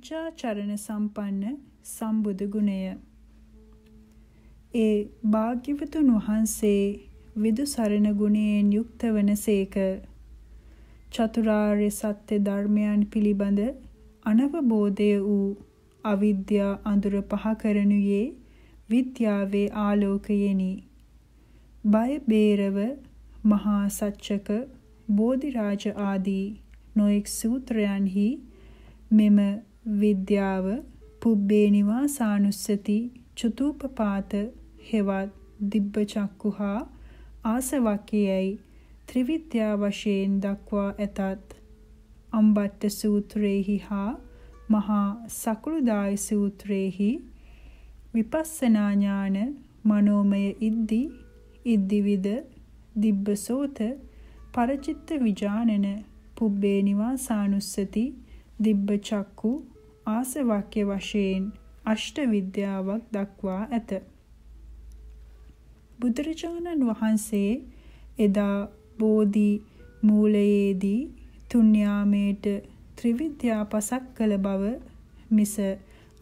විචාචරණ සම්පන්න සම්බුදු ගුණය. ඒ භාග්‍යවතුන් වහන්සේ විදු සරණ ගුණයෙන් යුක්ත වනසේක. චතුරාර්ය සත්‍ය ධර්මයන් පිළිබඳ අනවබෝධය වූ අවිද්‍යා අඳුර පහ කරනුයේ විද්‍යාවේ ආලෝකයෙනි. බය බේරව මහා සච්චක බෝධිරාජ ආදී නොඑක් සූත්‍රයන්හි මෙම විද්‍යාව පුබ්බේනිවා සානුස්සති චුතූපපාත හෙවත් දිබ්බ චක්කුහා ආසවකයයි ත්‍රිවිද්‍යා වශයෙන් දක්වා ඇතත් අම්බට්ට සූත්‍රයේහි හා මහා සකලුදාය සූත්‍රයේහි විපස්සනා ඥාන මනෝමය ඉද්දි ඉද්දිවිද දිබ්බසෝත පරචිත්ත විජානන පුබ්බේනිවා සානුස්සති දිබ්බ චක්කු ආසවක්‍ය වශයෙන් අෂ්ට විද්‍යාවක් දක්වා ඇත. බුදුරජාණන් වහන්සේ එදා බෝධි මූලයේදී තුන්්‍යාමයට ත්‍රිවිද්‍යා පසක් කළ බව මිස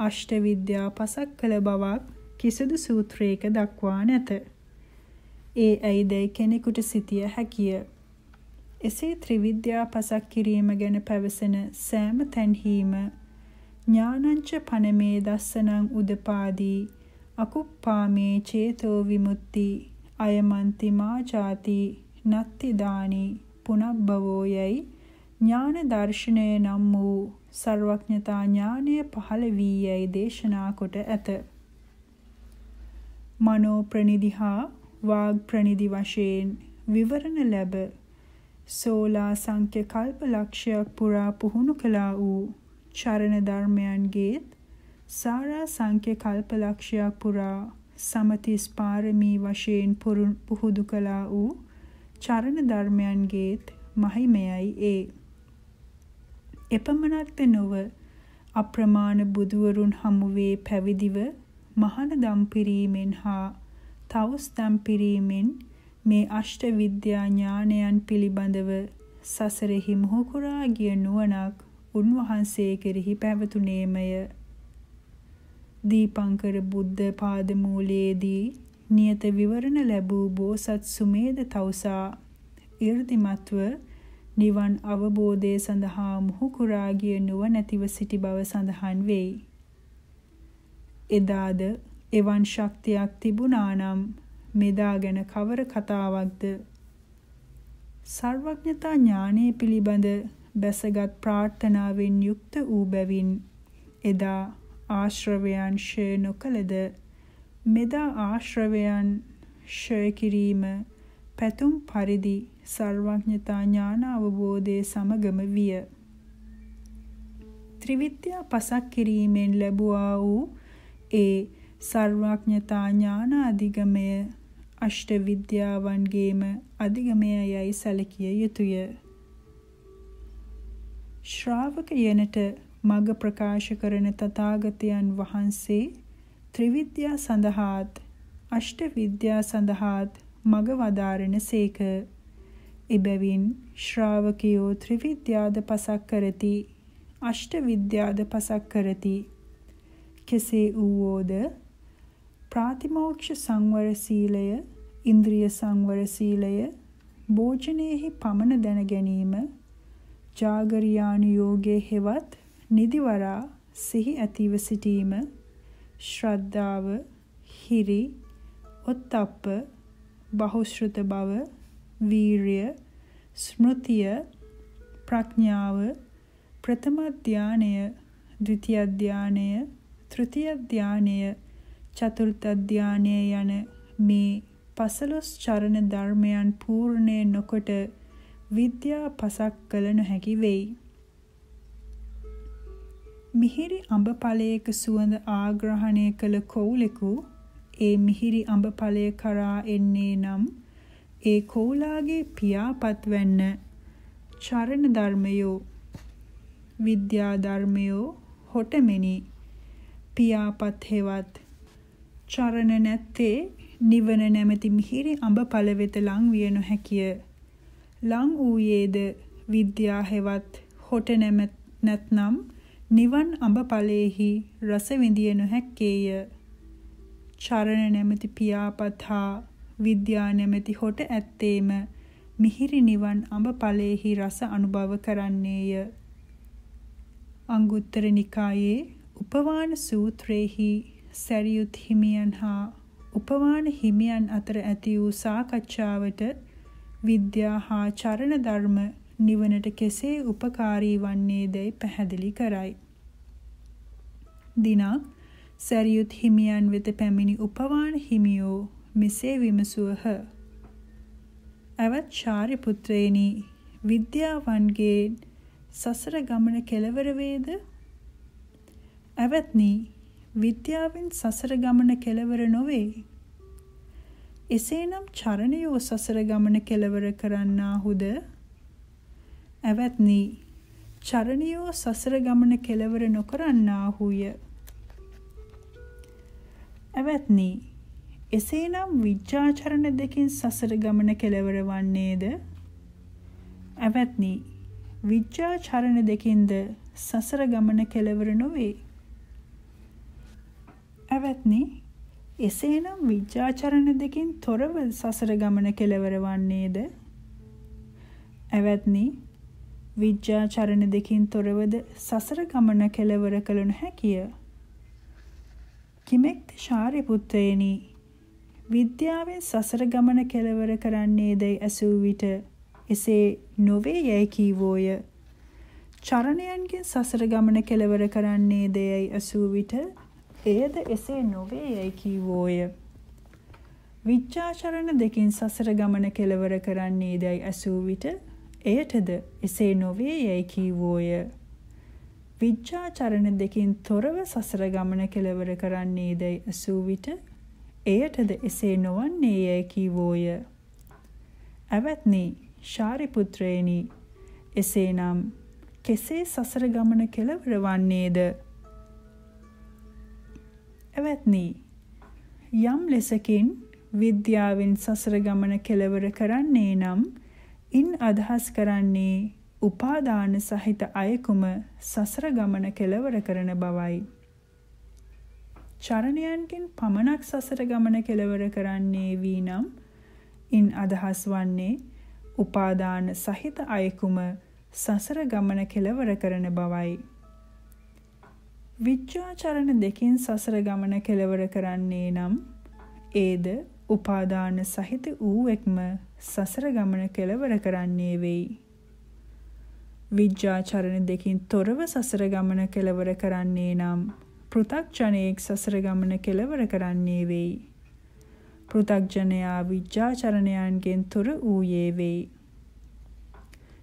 අෂ්ට විද්‍යා පසක් කළ බවක් කිසිදු සූත්‍රයක දක්වා නැත. ඒ ඇයිදැයි කෙනෙකුට සිටිය හැකිය. එසේ ත්‍රිවිද්‍යා පසක් කිරීම ගැන පැවසෙන සෑම තැන්හීම ඥානංච පනමේ දස්සනං උදපාදී අකුප්පාමේ චේතෝ විමුක්ති අයමන්තිමා ചാති නත්ති දානි පුනබ්බවෝ යයි ඥාන දර්ශනය නම් වූ ਸਰවඥතා ඥානය පහළ වී යයි දේශනා කොට ඇත. මනෝ ප්‍රනිදිහා වාග් ප්‍රනිදි වශයෙන් විවරණ ලැබ සෝලා සංඛ්‍ය කල්ප ලක්ෂයක් පුරා පුහුණු කළා වූ චරණ ධර්මයන්ගේත් සාරා සංඛ්‍ය කල්පලක්ෂයක් පුරා සමතිස් පාරමී වශයෙන් පුහුදු කළා වූ චරණ ධර්මයන්ගේත් මහිමයයි ඒ. එපමණක්ද නොව අප්‍රමාණ බුදුවරුන් හමුවේ පැවිදිව මහානදම් පිරීමෙන් හා තවුස්දම් පිරීමෙන් මේ අෂ්ට විද්‍යා ඥානයන් පිළිබඳව සසරෙහි මුහුකුරා ගිය නුවණක් උන්වහන්සේ කෙරෙහි පැවතුනේමය. දීපංකර බුද්ධ පාදමූලයේදී නියත විවරණ ලැබූ බෝසත් සුමේද තවුසා 이르දිමත්ව නිවන් අවබෝධය සඳහා මුහු කුරා ගිය නුවණැතිව සිටි බව සඳහන් වෙයි. එදාද එවන් ශක්තියක් තිබුණා නම් මෙදා ගැන කවර කතාවක්ද? සර්වඥතා ඥානයේ පිළිබඳ බැසගත් ප්‍රාර්ථනාවෙන් යුක්ත වූ බැවින් එදා ආශ්‍රවයන් ෂය නොකලද මෙදා ආශ්‍රවයන් ෂය කිරීම පැතුම් පරිදි සර්වඥතා ඥාන අවබෝධයේ සමගම විය. ත්‍රිවිද්‍ය පසක් කිරීමෙන් ලැබුවා වූ ඒ සර්වඥතා ඥාන අධිගමය අෂ්ට විද්‍යාවන්ගේම අධිගමය යයි සැලකිය යුතුය. ශ්‍රාවකයනට මඟ ප්‍රකාශ කරන තථාගතයන් වහන්සේ ත්‍රිවිද්‍යා සඳහාත් අෂ්ට විද්‍යා සඳහාත් මඟ වදාරණ සේක. එබැවින් ශ්‍රාවකයෝ ත්‍රිවිද්‍යාද පසක් කරති අෂ්ට විද්‍යාද පසක් කරති. කෙසේ වූවෝද ප්‍රාතිමෝක්ෂ සංවර සීලය ඉන්ද්‍රිය සංවර සීලය භෝජනයේහි පමණ දැන ගැනීම ජාගරියානු යෝගයේ හෙවත් නිදිවරා සිහි ඇතිව සිටීම ශ්‍රද්ධාව හිරි ඔත්තප්ප බහුශ්‍රත බව වීරිය ස්මෘතිය ප්‍රඥාව ප්‍රථම ධානය ද්විතිය ධානය තෘතිය ධානය චතුර්ථ ධානය යන මේ පසළොස් චරණ ධර්මයන් පූර්ණේ නොකොට විද්‍යා පසක් කළ නොහැකි වෙයි. මිහිරි අඹ ඵලයක සුවඳ ආග්‍රහණය කළ කෝලෙකු ඒ මිහිරි අඹ ඵලය කරා එන්නේ නම් ඒ කෝලාගේ පියාපත් වෙන්න චරණ ධර්මයෝ විද්‍යා ධර්මයෝ හොටමෙනි පියාපත් හේවත් චරණ නැත්තේ නිවන නැමැති මිහිරි අඹ ඵල වෙත ලං විය නොහැකිය ලං වූයේද විද්‍යා හෙවත් හොට නැත්නම් නිවන් අඹ ඵලයේහි රස විඳිය නොහැක්කේය. චරණ නැමැති පියාපතා විද්‍යා නැමැති හොට ඇත්තේම මිහිරි නිවන් අඹ ඵලයේහි රස අනුභව කරන්නේය. අංගුත්තර නිකායේ උපවාන සූත්‍රයේහි සැරියුත් හිමියන් හා උපවාන හිමියන් අතර ඇති වූ සාකච්ඡාවට විද්‍යා හා චරණ ධර්ම නිවනට කෙසේ උපකාරී වන්නේ දැයි පැහැදිලි කරයි. දිනක් සැරියුත් හිමියන් වෙත පැමිණි උපවාන හිමියෝ මෙසේ විමසුවහ. ඇවත් ශාරිපුත්‍රයනි විද්‍යාවන්ගේ සසර ගමන කෙලවර වේද? ඇවත්නි විද්‍යාවෙන් සසර ගමන කෙලවර නොවේ. එසේනම් චරණයෝ සසර ගමන කෙලවර කරන්නාහුද? ඇවත්නි චරණියෝ සසර ගමන කෙලවර නොකරන්නාහුය. ඇවත්නි එසේනම් විජ්ජාචරණ දෙකින් සසර ගමන කෙලවර වන්නේද? ඇවත්නි විජ්ජාචරණ දෙකින්ද සසර ගමන කෙලවර නොවේ. ඇවත්නි එසේනම් විචාචරණ දෙකින් තොරව සසර ගමන කෙලවර වන්නේද? ඇවැත්නි විචාචරණ දෙකින් තොරවද සසර ගමන කෙලවර කළ නොහැකිය. කිමෙක්ද ශාරිපුත්තේනි විද්‍යාවෙන් සසර ගමන කෙලවර කරන්නේදයි ඇසූ විට එසේ නොවේ යැයි කීවෝය. චරණයන්ගෙන් සසර ගමන කෙලවර කරන්නේදයි ඇසූ විට එයද එසේ නොවේ යැයි කීවෝය. විච්ඡාචරණ දෙකින් සසර ගමන කෙලවර කරන්නේ දැයි ඇසූ විට එයටද එසේ නොවේ යැයි කීවෝය. විච්ඡාචරණ දෙකින් තොරව සසර ගමන කෙලවර කරන්නේ දැයි ඇසූ විට එයටද එසේ නොවන්නේ යැයි කීවෝය. ඇවත්නි ශාරිපුත්‍රයනි එසේනම් කෙසේ සසර ගමන කෙලවර වන්නේද? පැවැත්නී. යම් ලෙසකින් විද්‍යාවෙන් සසර ගමන කෙලවර කරන්නේ නම් ඉන් අදහස් කරන්නේ උපාදාන සහිත අයකුම සසර ගමන කෙලවර කරන බවයි. චරණයන්ගෙන් පමණක් සසර ගමන කෙලවර කරන්නේ වී නම් ඉන් අදහස් වන්නේ උපාදාන සහිත අයකුම සසර ගමන කෙලවර කරන බවයි. විච්ඡාචරණ දෙකෙන් සසර ගමන කෙලවර කරන්නේ නම් ඒද උපාදාන සහිත වූ එක්ම සසර ගමන කෙලවර කරන්නේ වෙයි. විච්ඡාචරණ දෙකින් තොරව සසර ගමන කෙලවර කරන්නේ නම් පෘථග්ජනයෙක් සසර ගමන කෙලවර කරන්නේ වෙයි. පෘථග්ජනයා විච්ඡාචරණයන්ගෙන් තොර වූයේ වෙයි.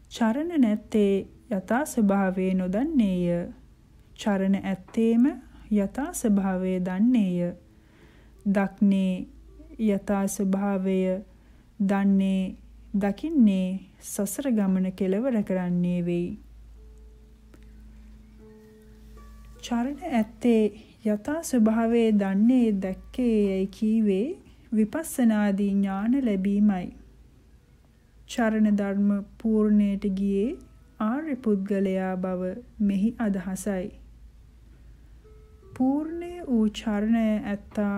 චරණ නැත්තේ යථා ස්වභාවය නොදන්නේය. චරණ ඇත්තේම යථා ස්වභාවය දන්නේය. දක්නේ යථා ස්වභාවය දන්නේ දකින්නේ සසර ගමන කෙලවර කරන්නේ වෙයි. චරණ ඇත්තේ යථා ස්වභාවයේ දන්නේ දැක්කේ යයි කීවේ විපස්සනාදී ඥාන ලැබීමයි. චරණ ධර්ම පූර්ණයට ගියේ ආර්ය පුද්ගලයා බව මෙහි අදහසයි. පූර්ණය වූ චරණය ඇත්තා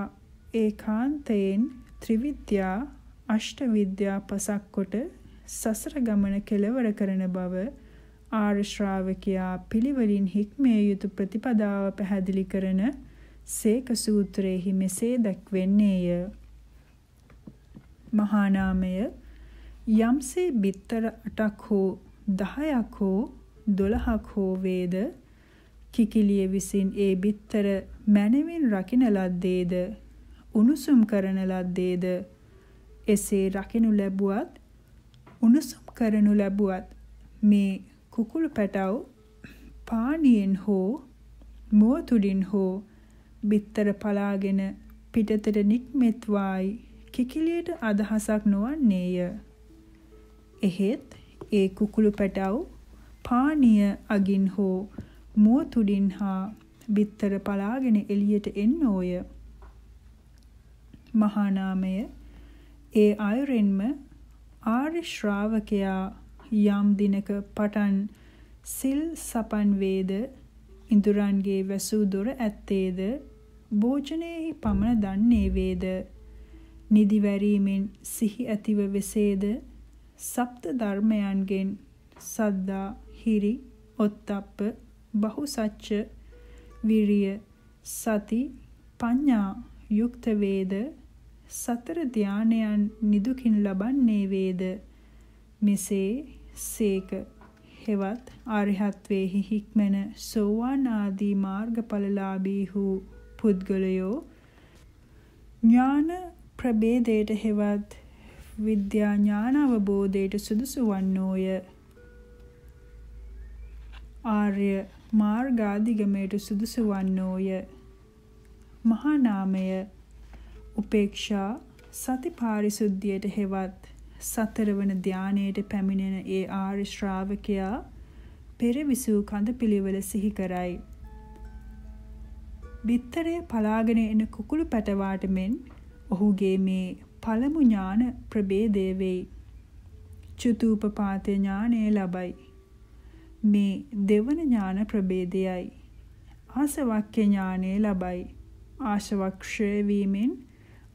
ඒකාන්තයෙන් ත්‍රිවිද්‍යා අෂ්ට විද්‍යා පසක් කොට සසර ගමන කෙලවර කරන බව ආර්ය ශ්‍රාවකයා පිළිවෙලින් හික්මේ යුතු ප්‍රතිපදාව පැහැදිලි කරන සේක සූත්‍රයේහි මෙසේ දැක්වෙන්නේය. මහානාමය යම්සේ බිත්තර 8ක් හෝ 10ක් හෝ 12ක් හෝ වේද කිකිලිය විසින් ඒ බිත්තර මැනවින් රකින ලද්දේද උණුසුම් කරන ලද්දේද එසේ රකිනු ලැබුවත් උණුසුම් කරනු ලැබුවත් මේ කුකුළු පැටව පානියෙන් හෝ මෝතුඩින් හෝ බිත්තර පලාගෙන පිටතට නික්මෙත්වායි කිකිලියට අදහසක් නොවන්නේය. එහෙත් ඒ කුකුළු පැටව පානිය අගින් හෝ මුව තුඩින් හා බිත්තර පලාගෙන එළියට එන්න ඕය. මහානාමය ඒ අයුරෙන්ම ආර්ය ශ්‍රාවකයා යම් දිනක පටන් සිල් සපන් වේද ඉඳුරන්ගේ වැසූ දොර ඇත්තේද භෝජනයේ පමණ දන්නේ වේද නිදිවැරීමෙන් සිහි ඇතිව වෙසේද සප්ත ධර්මයන්ගෙන් සද්දා හිරි ඔත්තප්ප බහුසච්ච විරිය සති පඤ්ඤා යුක්ත වේද සතර ධානයන් නිදුකින් ලබන්නේ වේද මෙසේ සීක හෙවත් ආරිහත්වේහි හික්මන සෝවාන් ආදී මාර්ගඵලලාභී වූ පුද්ගලයෝ ඥාන ප්‍රභේදයට හෙවත් විද්‍යා ඥාන අවබෝධයට සුදුසු වන්නෝය ආර්ය මාර්ගාදිගමයට සුදුසු වන්නෝය. මහා නාමය උපේක්ෂා සති පාරිශුද්ධියට හෙවත් සතරවන ධානයට පැමිණෙන ඒ ආර්ය ශ්‍රාවකයා පෙරවිසූ කඳ පිළිවෙල සිහි කරයි. බිත්තරේ පලාගෙන එන කුකුළු පැටවාට මෙන් ඔහුගේ මේ පළමු ඥාන ප්‍රභේදය වෙයි. චුතූපපාත ඥානය ලබයි. මේ දෙවන ඥාන ප්‍රභේදයයි. ආසවක්්‍ය ඥානය ලබයි. ආශවක්ෂය වීමෙන්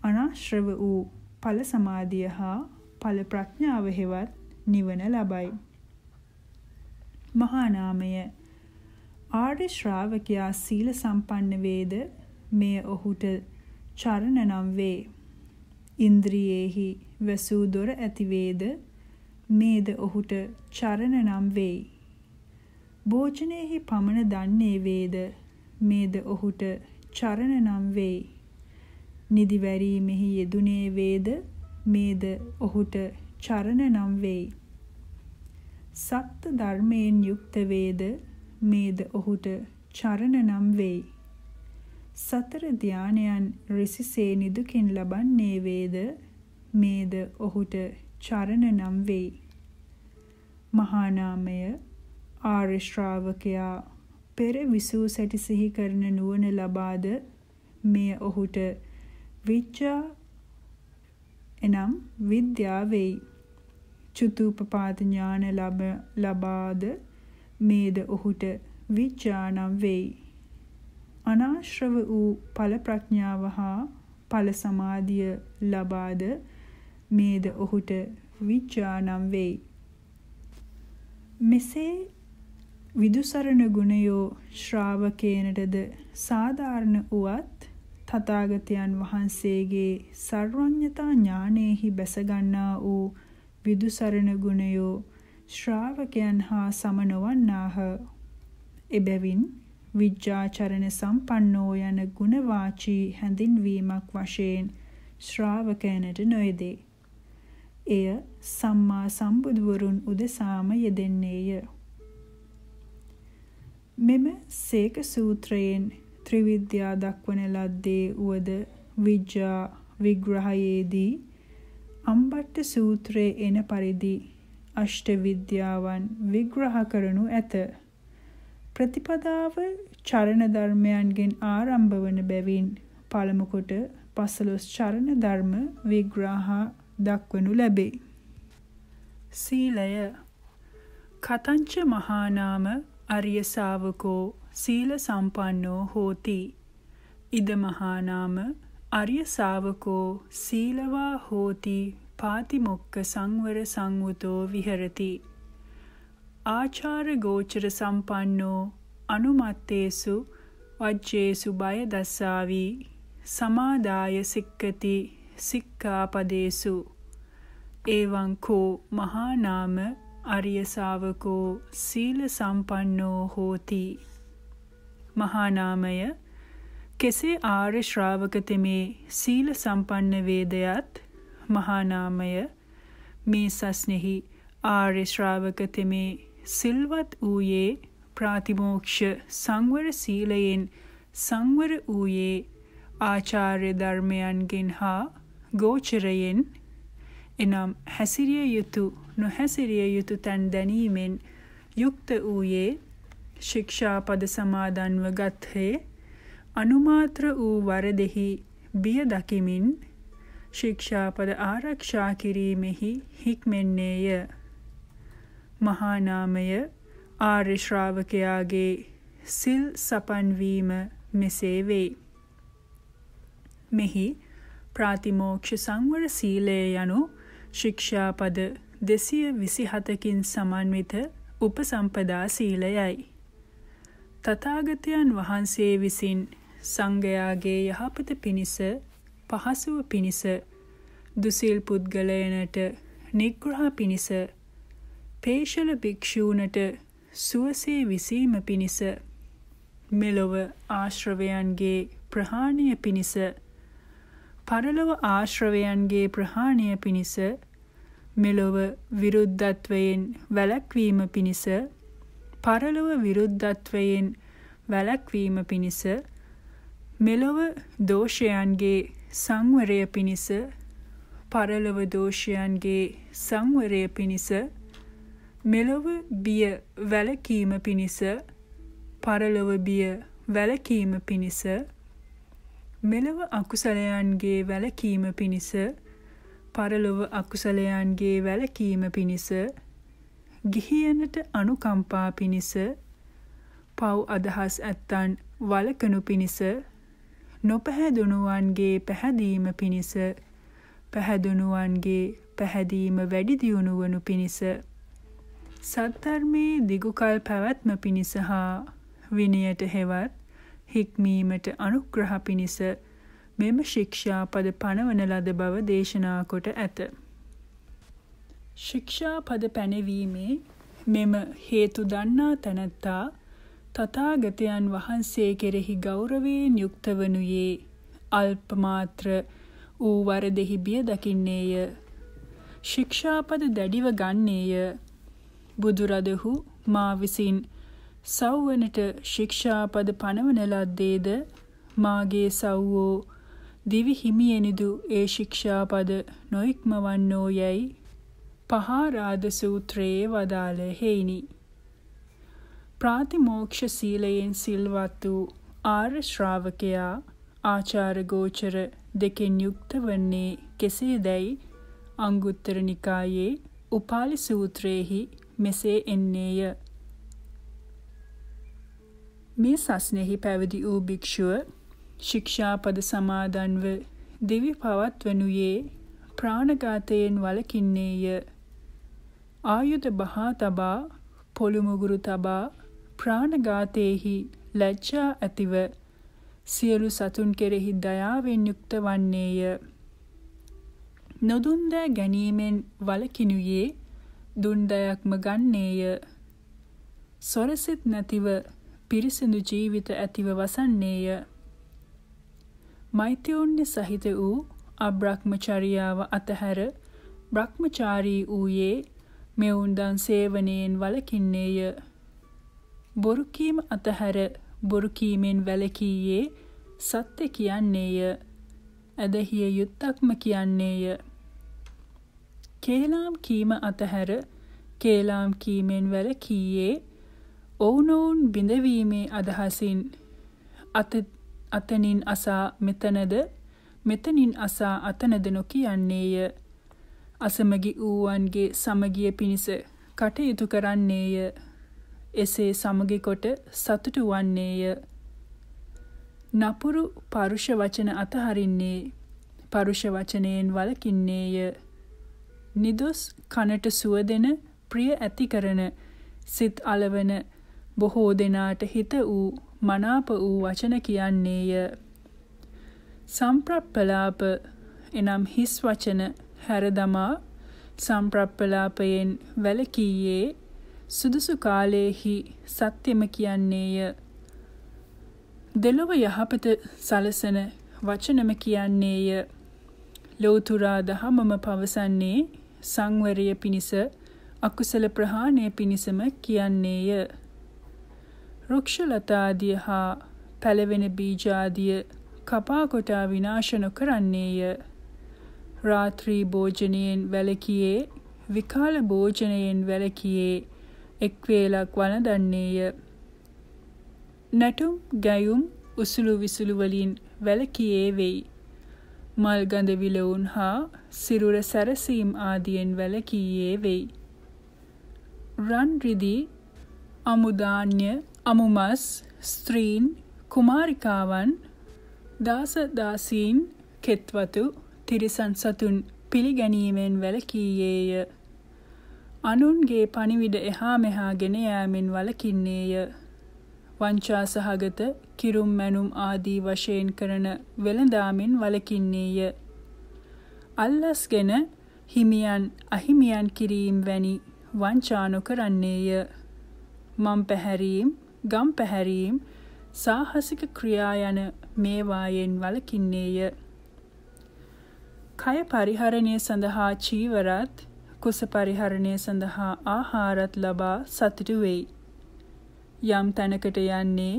අනාශ්‍රව වූ ඵල සමාධිය හා ඵල ප්‍රඥාව හෙවත් නිවන ලබයි. මහා නාමය ආර්ය ශ්‍රාවකයා සීල සම්පන්න වේද මෙය ඔහුට චරණ නම් වේ. ඉන්ද්‍රියේහි වැසූ දොර ඇති වේද මේද ඔහුට චරණ නම් වෙයි. භෝජනයෙහි පමණ දන්නේ වේද මේද ඔහුට චරණ නම් වෙයි. නිදිවැරීමෙහි යෙදුනේ වේද මේද ඔහුට චරණ නම් වෙයි. සත්‍ය ධර්මයෙන් යුක්ත වේද මේද ඔහුට චරණ නම් වෙයි. සතර ධානයන් රිසිසේ නිදුකින් ලබන්නේ වේද මේද ඔහුට චරණ නම් වෙයි. මහානාමය ආර්ය ශ්‍රාවකයා පෙර විසූ සැටි සිහි කරන නුවණ ලබාද මෙය ඔහුට විචා එනම් විද්‍යා වෙයි. චුතුපපාත ඥාන ලබ ලබාද මේද ඔහුට විචානම් වෙයි. අනාශ්‍රව වූ ඵල ප්‍රඥාව හා ඵල සමාධිය ලබාද මේද ඔහුට විචානම් වෙයි. මෙසේ විදුසරණ ගුණයෝ ශ්‍රාවකේනටද සාධාරණ වුවත් තථාගතයන් වහන්සේගේ සර්වඥතා ඥානෙහි බැසගන්නා වූ විදුසරණ ගුණයෝ ශ්‍රාවකයන් හා සමනවන්නාහ. එබැවින් විජ්ජාචරණ සම්පන්නෝ යන ගුණවාචී හැඳින්වීමක් වශයෙන් ශ්‍රාවකයනට නොයදේ. එය සම්මා සම්බුදුවරුන් උදෙසාම යෙදෙන්නේය. මෙම සේක සූත්‍රයෙන් ත්‍රිවිද්‍යා දක්වන ලද්දේ උවද විජ්ජා විග්‍රහයේදී අම්බට්ට සූත්‍රයේ එන පරිදි අෂ්ට විද්‍යාවන් විග්‍රහ කරනු ඇත. ප්‍රතිපදාව චරණ ධර්මයන්ගෙන් ආරම්භ වන බැවින් පළමු කොට පසළොස් චරණ ධර්ම විග්‍රහ දක්වනු ලැබේ. සීලය කතංච මහානාම අරිය ශාවකෝ සීල සම්පන්නෝ හෝති. ඉද මහානාම අරිය ශාවකෝ සීලවා හෝති පාතිමොක්ක සංවර සංවුතෝ විහෙරති. ආචාර ගෝචර සම්පන්නෝ අනුමත්තේසු වජ්ජේසු බය දස්සාවි සමාදාය සික්කති සික්ඛාපදේසු එවං කෝ මහානාම අරිය ශාවකෝ සීල සම්පන්නෝ හෝති. මහා නාමය කෙසේ ආර්ය ශ්‍රාවක තෙමේ සීල සම්පන්න වේදයත් මහා නාමය මේ සස්නෙහි ආර්ය ශ්‍රාවක තෙමේ සිල්වත් ඌයේ ප්‍රාතිමෝක්ෂ සංවර සීලයෙන් සංවර ඌයේ ආචාර්ය ධර්මයන්ගෙන් හා ගෝචරයෙන් එනම් හැසිරිය යුතුය නොහැසිරිය යුතු තැන් දැනීමෙන් යුක්ත වූයේ ශික්ෂාපද සමාදන්ව ගත්හේ අනුමාත්‍ර වූ වරදෙහි බිය දකිමින් ශික්ෂාපද ආරක්ෂා කිරීමෙහි හික්මෙන්නේය මහානාමය ආර්ය ශ්‍රාවකයාගේ සිල් සපන් වීම මෙසේ වේ මෙහි ප්‍රාතිමෝක්ෂ සංවර සීලය යනු ශික්ෂාපද දෙසිය විසිහතකින් සමන්විත උපසම්පදා සීලයයි. තථාගතයන් වහන්සේ විසින් සංඝයාගේ යහපත පිණිස පහසුව පිණිස දුසිල් පුද්ගලයනට නිග්‍රහ පිණිස පේශල භික්ෂූනට සුවසේ විසීම පිණිස මෙලොව ආශ්‍රවයන්ගේ ප්‍රහාණය පිණිස පරලොව ආශ්‍රවයන්ගේ ප්‍රහාණය පිණිස මෙලොව විරුද්ධත්වයෙන් වැළැක්වීම පිණිස පරලොව විරුද්ධත්වයෙන් වැළැක්වීම පිණිස මෙලොව දෝෂයන්ගේ සංවරය පිණිස පරලොව දෝෂයන්ගේ සංවරය පිණිස මෙලොව බිය වැළකීම පිණිස පරලොව බිය වැළකීම පිණිස මෙලව අකුසලයන්ගේ වැළකීම පිණිස පරලොව අකුසලයන්ගේ වැළකීම පිණිස ගිහියනට අනුකම්පා පිණිස පව් අදහස් ඇත්තන් වලකනු පිණිස නොපැහැදුණුවන්ගේ පැහැදීම පිණිස පැහැදුණුවන්ගේ පැහැදීම වැඩි දියුණුවනු පිණිස සත්ධර්මයේ දිගුකල් පැවැත්ම පිණිස හා විනයට හෙවත් හික්මීමට අනුග්‍රහ පිණිස මෙම ශික්ෂාපද පනවන ලද බව දේශනා කොට ඇත. ශික්ෂාපද පැනවීමේ මෙම හේතු දන්නා තැනැත්තා තථාගතයන් වහන්සේ කෙරෙහි ගෞරවයෙන් යුක්ත වනුයේ අල්පමාත්‍ර ඌ වරදෙහි බිය දකින්නේය. ශික්ෂාපද දැඩිව ගන්නේය. බුදුරදහු මා විසින් සව්වනට ශික්ෂාපද පනවන ලද්දේද මාගේ සව්වෝ දිවි හිමියනිදු ඒ ශික්ෂාපද නොඉක්මවන්නෝ යැයි පහාරාද සූත්‍රයේ වදාළ හේිනි. ප්‍රාතිමෝක්ෂ සීලයෙන් සිල්වත් වූ ආර්ය ශ්‍රාවකයා ආචාර ගෝචර දෙකෙන් යුක්ත වන්නේ කෙසේදැයි අංගුත්තර නිකායේ උපාලි සූත්‍රයේහි මෙසේ එන්නේය. මේ සස්නෙහි පැවිදි වූ භික්ෂුව ශික්ෂාපද සමාදන්ව දිවි පවත්වනුයේ ප්‍රාණඝාතයෙන් වළකින්නේය. ආයුධ බහා තබා පොළුමුගුරු තබා ප්‍රාණඝාතයේහි ලැජ්ජා ඇතිව සියලු සතුන් කෙරෙහි දයාවෙන් යුක්ත වන්නේය. නොදුන් දෑ ගැනීමෙන් වළකිනුයේ දුන් දයක්ම ගන්නේය. සොරසෙත් නැතිව පිරිසිදු ජීවිත ඇතිව වසන්නේය. මෛත්‍යෝන්‍ය සහිත වූ අබ්‍රහ්මචරියාව අතහැර බ්‍රහ්මචාරී වූයේ මෙවුන්දන් සේවනයෙන් වලකින්නේය. බොරුකීම අතහැර බොරුකීමෙන් වැලකීයේ සත්‍ය කියන්නේය. ඇදහිය යුත්තක්ම කියන්නේය. කේලාම් කීම අතහැර කේලාම් කීමෙන් වැලකීයේ ඔවුනොවුන් බිඳවීමේ අදහසින් අත අතනින් අසා මෙතනද මෙතනින් අසා අතනද නොකියන්නේය අසමගි වූවන්ගේ සමගිය පිණිස කටයුතු කරන්නේය එසේ සමගිකොට සතුටු වන්නේය නපුරු පරුෂ වචන අතහරින්නේ පරුෂ වචනයෙන් වලකින්නේය නිදොස් කනට සුව දෙන ප්‍රිය ඇති කරන සිත් අලවන බොහෝ දෙනාට හිත වූ මනාප වූ වචන කියන්නේය. සම්ප්‍රප්පලාප එනම් හිස් වචන හැරදමා සම්ප්‍රප්පලාපයෙන් වැළකීයේ සුදුසු කාලයේහි සත්‍යම කියන්නේය. දෙලොව යහපත සලසන වචනම කියන්නේය. ලෝතුරා දහමම පවසන්නේ සංවරය පිණිස අකුසල ප්‍රහාණය පිණිසම කියන්නේය. වෘක්ෂලතාදිය හා පැලවෙන බීජාදිය කපාකොටා විනාශ නොකරන්නේය. රාත්‍රී භෝජනයෙන් වැළකියේ විකාල භෝජනයෙන් වැළකියේ එක් වේලක් වළඳන්නේය. නැටුම් ගැයුම් උසුළු විසුළු වලින් වැළකියේ වෙයි. මල් ගඳ විලවුන් හා සිරුර සැරසීම් ආදියෙන් වැළකීයේ වෙයි. රන් රිදී අමුදාන්‍ය අමුමස් ස්ත්‍රීන් කුමාරිකාවන් දාසදාසීන් කෙත්වතු තිරිසන් සතුන් පිළිගැනීමෙන් වැලකීයේය. අනුන්ගේ පණිවිඩ එහා මෙහා ගෙන යෑමෙන් වලකින්නේය. වංචා සහගත කිරුම් මැනුම් ආදී වශයෙන් කරන වෙළඳාමෙන් වලකින්නේය. අල්ලස්ගෙන හිමියන් අහිමියන් කිරීම වැනි වංචා නොකරන්නේය. මම් පැහැරීම් ගම් පැහැරීම් සාහසික ක්‍රියා යන මේවායෙන් වලකින්නේය. කය පරිහරණය සඳහා චීවරත් කුස පරිහරණය සඳහා ආහාරත් ලබා සතුටු වෙයි. යම් තැනකට යන්නේ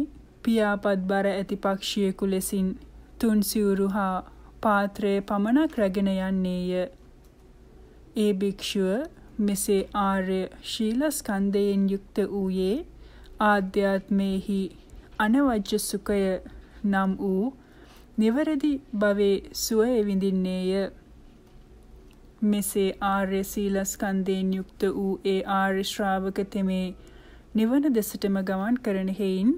පියාපත් බර ඇති පක්ෂියෙකු ලෙසින් තුන් සිවුරු හා පාත්‍රයේ පමණක් රැගෙන යන්නේය. ඒ භික්ෂුව මෙසේ ආර්ය ශීලස්කන්ධයෙන් යුක්ත වූයේ ආධ්‍යාත්මයෙහි අනවජ්‍ය සුඛය නම් වූ නිවැරදි භවයේ සුවය විඳින්නේය. මෙසේ ආර්ය සීලස්කන්ධයෙන් යුක්ත වූ ඒ ආර්ය ශ්‍රාවක තෙමේ නිවන දෙසටම ගමන් කරන හේයින්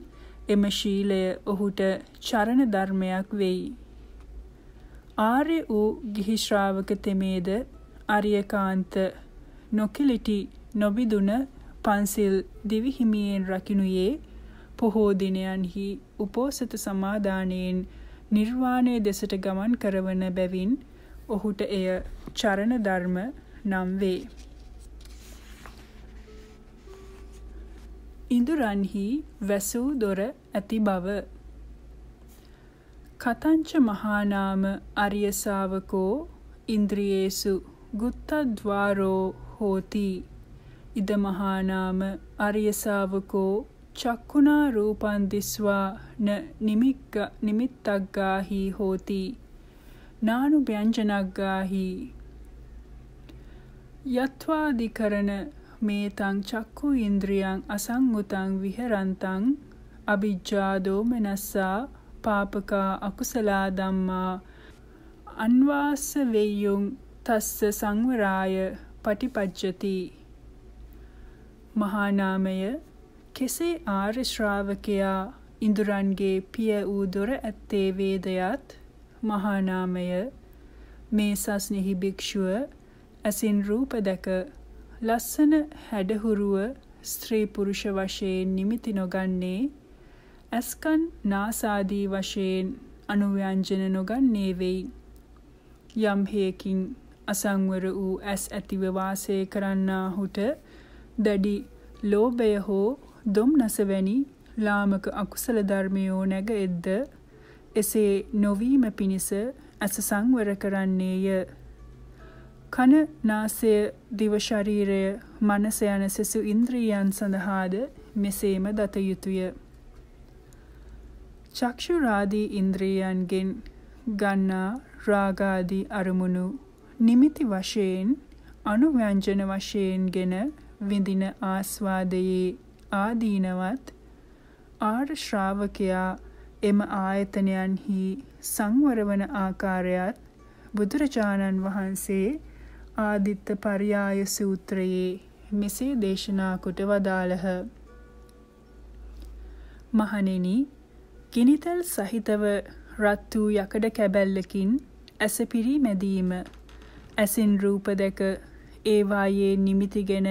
එම ශීලය ඔහුට චරණ ධර්මයක් වෙයි. ආර්ය වූ ගිහි ශ්‍රාවක තෙමේද අරියකාන්ත නොකිලිටි නොබිදුන පන්සිල් දිවිහිමියෙන් රකිනුයේ පොහෝ දිනයන්හි උපෝසත සමාදානයෙන් නිර්වාණය දෙසට ගමන් කරවන බැවින් ඔහුට එය චරණ ධර්ම නම් වේ. ඉඳුරන්හි වැසූ දොර ඇති බව කතංච මහානාම අරිය ශාවකෝ ඉන්ද්‍රියේසු ගුත්තද්වාරෝ හෝති ඉදමහානාම අරියසාාවකෝ චක්කුණා රූපන් දිස්වා න නිමික්ග නිමිත්තක්ගාහි හෝති නානු ව්‍යංජනක්ගාහි යත්වාදිකරන මේතං චක්කු ඉන්ද්‍රියං අසංගුතං විහරන්තං අභිජ්ජාදෝ මෙනස්සා පාපකා අකුසලා දම්මා අන්වාස වෙයුම් තස්ස සංවරාය පටිපච්චති මහානාමය කෙසේ ආර්ය ශ්‍රාවකයා ඉඳුරන්ගේ පිය වූ දොර ඇත්තේ වේදයත් මහානාමය මේ සස්නෙහි භික්ෂුව ඇසින් රූප දැක ලස්සන හැඩහුරුව ස්ත්‍රී පුරුෂ වශයෙන් නිමිති නොගන්නේ ඇස්කන් නාසාදී වශයෙන් අනුව්‍යංජන නොගන්නේ වෙයි යම් හේකින් අසංවර වූ ඇස් ඇතිව වාසය කරන්නාහුට දැඩි ලෝභය හෝ දුම්නස වැනි ලාමක අකුසල ධර්මයෝ නැග එද්ද එසේ නොවීම පිණිස ඇස සංවර කරන්නේය. කන, නාසය, දිව ශරීරය, මනස යන සසු ඉන්ද්‍රියයන් සඳහාද මෙසේම දත යුතුය. චක්ෂු රාදී ඉන්ද්‍රියයන්ගෙන් ගන්නා රාගාදී අරමුණු නිමිති වශයෙන් අනුව්‍යංජන වශයෙන්ගෙන විඳින ආස්වාදයේ ආදීනවත් ආර ශ්‍රාවකයා එම ආයතනයන්හි සංවරවන ආකාරයත් බුදුරජාණන් වහන්සේ ආදිත්ත පරියාය සූත්‍රයේ මෙසේ දේශනා කොට වදාළහ. මහණෙනි, ගිනිතල් සහිතව රත් වූ යකඩ කැබැල්ලකින් ඇසපිරි මැදීම ඇසින් රූප දැක ඒවායේ නිමිතිගෙන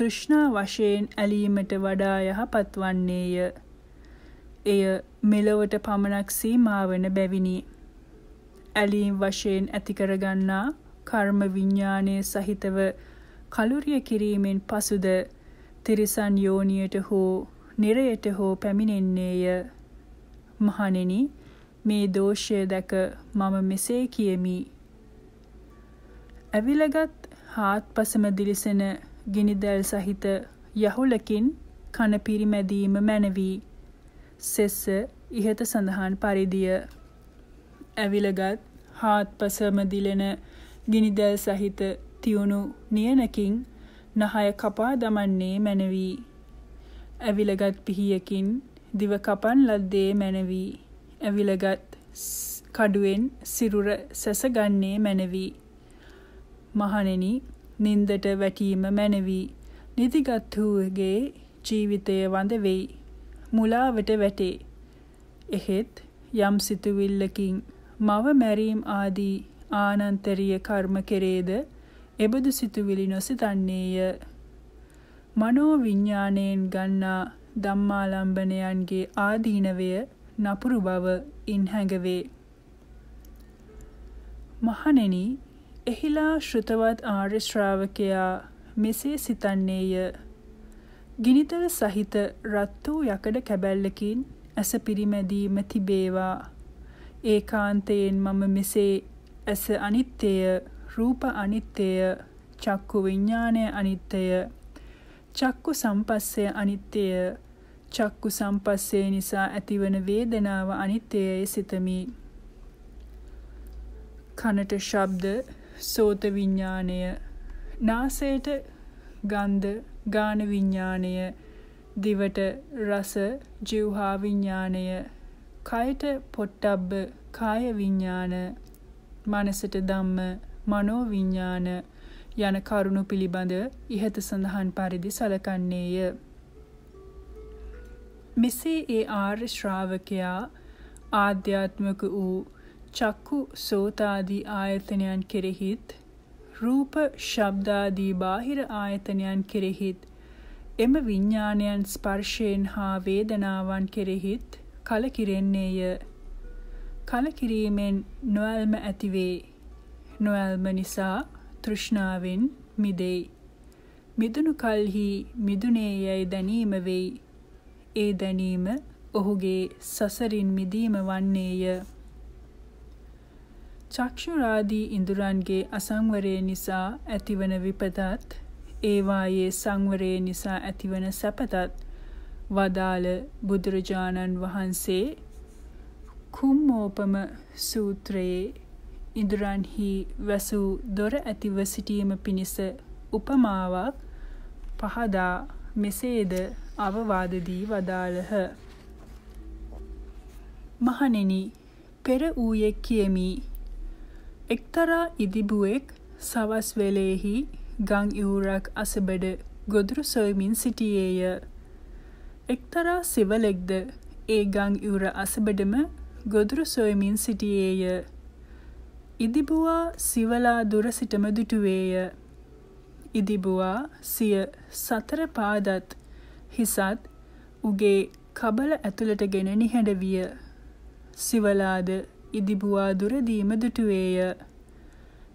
තෘෂ්ණා වශයෙන් ඇලීමට වඩා යහපත් වන්නේය. එය මෙලොවට පමණක් සීමා වන බැවිනි. ඇලීම් වශයෙන් ඇති කරගන්නා කර්ම විඥානයේ සහිතව කලුරිය කිරීමෙන් පසුද තිරිසන් යෝනියට හෝ නිරයට හෝ පැමිණෙන්නේය. මහණෙනි, මේ දෝෂය දැක මම මෙසේ කියමි. අවිලගත් හාත්පසම දිලිසෙන ගිනිදැල් සහිත යහුලකින් කනපිරිමැදීම මැනවී සෙස්ස ඉහත සඳහන් පරිදිය ඇවිලගත් හාත්පසම දිලෙන ගිනිදැල් සහිත තියුණු නියනකින් නහය කපා දමන්නේ මැනවී ඇවිලගත් පිහියකින් දිව කපන් ලද්දේ මැනවී ඇවිලගත් කඩුවෙන් සිරුර සැසගන්නේ මැනවී මහණෙනි නින්දට වැටීම මැනවි. නිදිගත්හුගේ ජීවිතය වඳ වෙයි. මුලාවට වැටේ. එහෙත් යම් සිතුවිල්ලකින් මව මැරීම් ආදී ආනන්තරීය කර්ම කෙරේද එබඳු සිතුවිලි නොසිතන්නේය. මනෝ විඤ්ඤාණයෙන් ගන්නා ධම්මාලම්බනයන්ගේ ආදීනවය නපුරු බව ඉන් හැඟවේ. මහණෙනි එහිලා ශ්‍රතවත් ආර්ය ශ්‍රාවකයා මෙසේ සිතන්නේය. ගිනිතර සහිත රත් වූ යකඩ කැබැල්ලකින් ඇස පිරිමැදීම තිබේවා. ඒකාන්තයෙන් මම මෙසේ ඇස අනිත්‍යය, රූප අනිත්‍යය, චක්කු විඤ්ඤාණය අනිත්‍යය, චක්කු සම්පස්සය අනිත්‍යය, චක්කු සම්පස්සේ නිසා ඇතිවන වේදනාව අනිත්‍යයයි සිතමි. කනට ශබ්ද සෝත විඤ්ඥානය නාසයට ගන්ධ ගාන විඤ්ඥානය දිවට රස ජිව්හා විඤ්ඥානය කයට පොට්ටබ්බ කාය විඤ්ඥාන මනසට දම්ම මනෝ විඤ්ඥාන යන කරුණු පිළිබඳ ඉහත සඳහන් පරිදි සලකන්නේය. මෙසේ ඒ ආර්ය ශ්‍රාවකයා ආධ්‍යාත්මක වූ චක්කු සෝතාදී ආයතනයන් කෙරෙහිත් රූප ශබ්දාදී බාහිර ආයතනයන් කෙරෙහිත් එම විඤ්ඥානයන් ස්පර්ශයෙන් හා වේදනාවන් කෙරෙහිත් කලකිරෙන්නේය. කලකිරීමෙන් නොවල්ම ඇතිවේ. නොවල්ම නිසා තෘෂ්ණාවෙන් මිදෙයි. මිදුණු කල්හි මිදුනේ යැයි දැනීම වෙයි. ඒ දැනීම ඔහුගේ සසරින් මිදීම වන්නේය. චක්ෂුරාදී ඉඳුරන්ගේ අසංවරය නිසා ඇතිවන විපතත් ඒවායේ සංවරය නිසා ඇතිවන සැපතත් වදාළ බුදුරජාණන් වහන්සේ කුම්මෝපම සූත්‍රයේ ඉඳුරන්හි වැසූ දොර ඇතිව සිටීම පිණිස උපමාවක් පහදා මෙසේද අවවාද දී වදාළහ. මහණෙනි පෙර ඌයේ කියමි එක්තරා ඉදිබුවෙක් සවස් වෙලෙහි ගං ඉවුරක් අසබඩ ගොදුරු සොයමින් සිටියේය. එක්තරා සිවලෙක්ද ඒ ගං ඉවුර අසබඩම ගොදුරු සොයමින් සිටියේය. ඉදිබුවා සිවලා දුර සිටම දුටුවේය. ඉදිබුවා සිය සතර පාදත් හිසත් උගේ කබල ඇතුළටගෙන නිහැඩවිය. සිවලාද ඉදිබුවා දුරදීම දුටුවේය.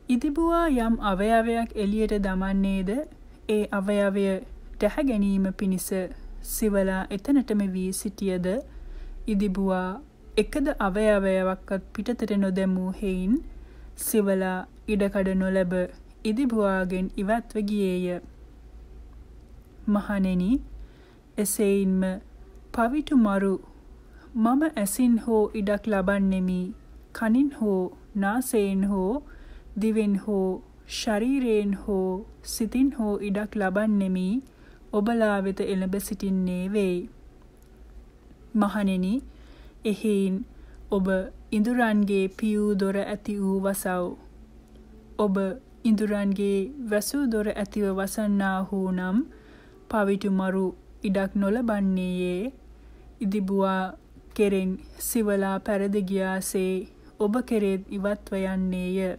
ඉදිබුවා යම් අවයවයක් එළියට දමන්නේද ඒ අවයවය ටැහැ ගැනීම පිණිස සිවලා එතනටම වී සිටියද ඉදිබුවා එකද අවයවයවක්වත් පිටතට නොදැමූ හෙයින් සිවලා ඉඩකඩ නොලැබ ඉදිබුවාගෙන් ඉවත්ව ගියේය. මහණෙනි එසෙයින්ම පවිටු මරු මම ඇසින් හෝ ඉඩක් ලබන්නෙමි කනින් හෝ නාසයෙන් හෝ දිවෙන් හෝ ශරීරයෙන් හෝ සිතින් හෝ ඉඩක් ලබන්නෙමි ඔබලා වෙත එළඹ සිටින්නේ වෙයි. මහණෙනි, එහෙන් ඔබ ඉඳුරන්ගේ පියූ දොර ඇති වූ වසව්. ඔබ ඉඳුරන්ගේ වැසූ දොර ඇතිව වසන්නා හෝ නම් පවිටුමරු ඉඩක් නොලබන්නේයේ ඉදිබුවා කෙරෙන් සිවලා පැරදිගියාසේ ඔබ කෙරේ ඉවත්ව යන්නේය.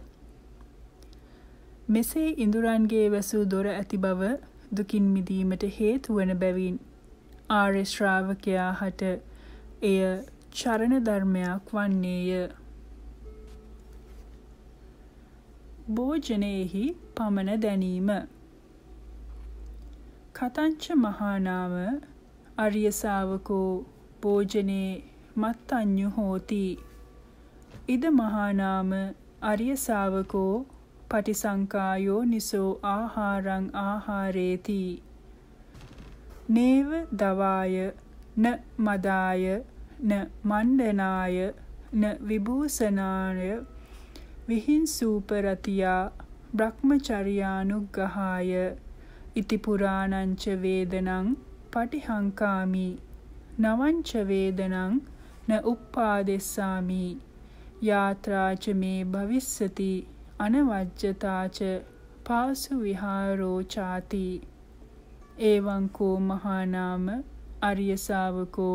මෙසේ ඉඳුරන්ගේ වැසූ දොර ඇති බව දුකින් මිදීමට හේතු වන බැවින් ආර්ය ශ්‍රාවකයා හට එය චරණ ධර්මයක් වන්නේය. භෝජනයෙහි පමණ දැනීම කතංච මහානාම අරිය ශාවකෝ භෝජනේ මත්තඤ්ඤු හෝති ඉද මහානාම අරිය ශාවකෝ පටිසංකායෝ නිසෝ ආහාරං ආහාරේති නේව දවාය න මදාය න මණ්ඩනාය න විභූෂනාය විහිංසූපරතියා බ්‍රහ්මචර්යානුග්ගහාය ඉති පුරාණංච වේදනං පටිහංකාමි නවංච වේදනං න උප්පාදෙස්සාමි යාත්‍රාච මේ භවිස්සති අනවජ්‍යතාච පාසු විහාරෝ ചാති එවංකෝ මහානාම අරිය ශාවකෝ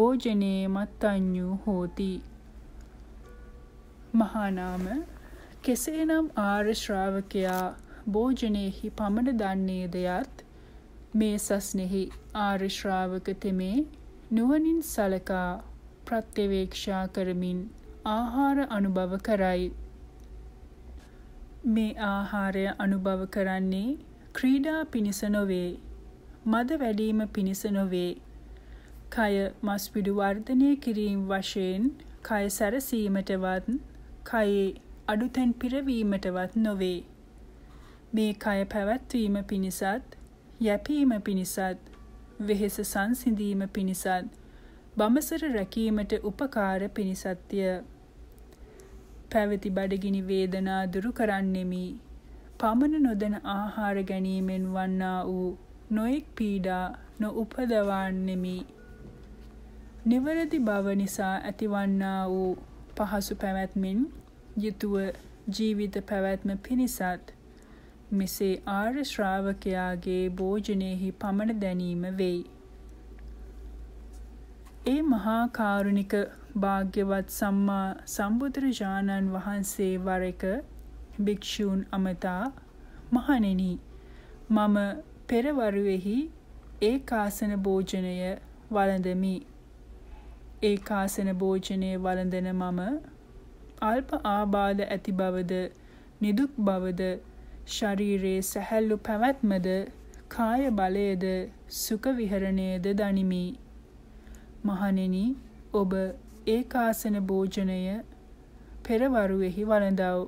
භෝජනේ මත්තඤ්ඤු හෝති මහානාම කෙසේනම් ආර්ය ශ්‍රාවකයා භෝජනේහි පමණ දන්නේ දෙයත් මේ සස්නෙහි ආර්ය ශ්‍රාවක තෙමේ නුවණින් සලකා ප්‍රත්‍යවේක්ෂා කරමින් ආහාර අනුභව කරයි. මේ ආහාරය අනුභව කරන්නේ ක්‍රීඩා පිණිස නොවේ. මද වැඩීම පිණිස නොවේ. කය මස්පිඩු වර්ධනය කිරීම වශයෙන් කය සැරසීමටවත් කයේ අඩුතැන් පිරවීමටවත් නොවේ. මේ කය පැවැත්වීම පිණිසත් යැපීම පිණිසත් වෙහෙස සංසිඳීම පිණිසත් බමසර රැකීමට උපකාර පිණිසත්ය. පැවති බඩගිනි වේදනා දුරු කරන්නෙමි. පමණ නොදන ආහාර ගැනීමෙන් වන්නා වූ නොයෙක් පීඩා නොඋපදවන්නෙමි. නිවරදි බව නිසා ඇතිවන්නා වූ පහසු පැවැත්මෙන් යුතුව ජීවිත පැවැත්ම පිණිසත් මෙසේ ආර්ය ශ්‍රාවකයාගේ භෝජනයෙහි පමණ දැනීම වෙයි. ඒ මහා කාරුණික භාග්‍යවත් සම්මා සම්බුදුරජාණන් වහන්සේ වර එක භික්ෂූන් අමතා මහණෙනි මම පෙරවරුවේහි ඒකාසන භෝජනය වළඳමි ඒකාසන භෝජනය වළඳන මම අල්ප ආබාධ ඇති බවද නිදුක් බවද ශරීරයේ සැහැල්ලු පැවැත්මද කාය බලයද සුඛ විහරණයද දනිමි මහණෙනි ඔබ ඒකාසන භෝජනය පෙරවරුවෙහි වළඳව්.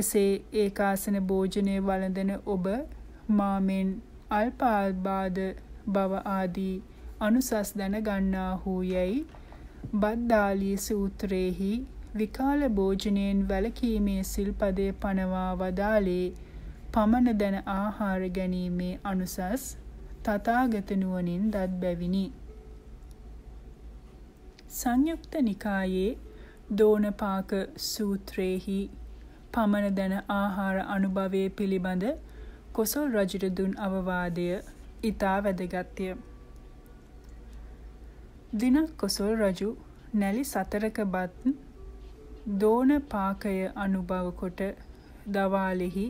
එසේ ඒකාසන භෝජනය වළඳන ඔබ මාමෙන් අල්පාල්බාද බව ආදී අනුසස් දැන ගන්නාහු යැයි බද්දාලී සූත්‍රයේහි විකාල භෝජනයෙන් වැළකීමේ සිල්පදේ පනවා වදාලේ පමණ දැන ආහාර ගැනීමේ අනුසස් තථාගත නුවණින් දත් බැවිනි සංයුක්ත නිකායේ දෝනපාක සූත්‍රයේහි පමණ දැන ආහාර අනුභවයේ පිළිබඳ කොසල් රජුට දුන් අවවාදය ඊතා වැදගත්ය. දිනක් කොසල් රජු නැලි සතරක බත් දෝනපාකය අනුභව කොට දවාලෙහි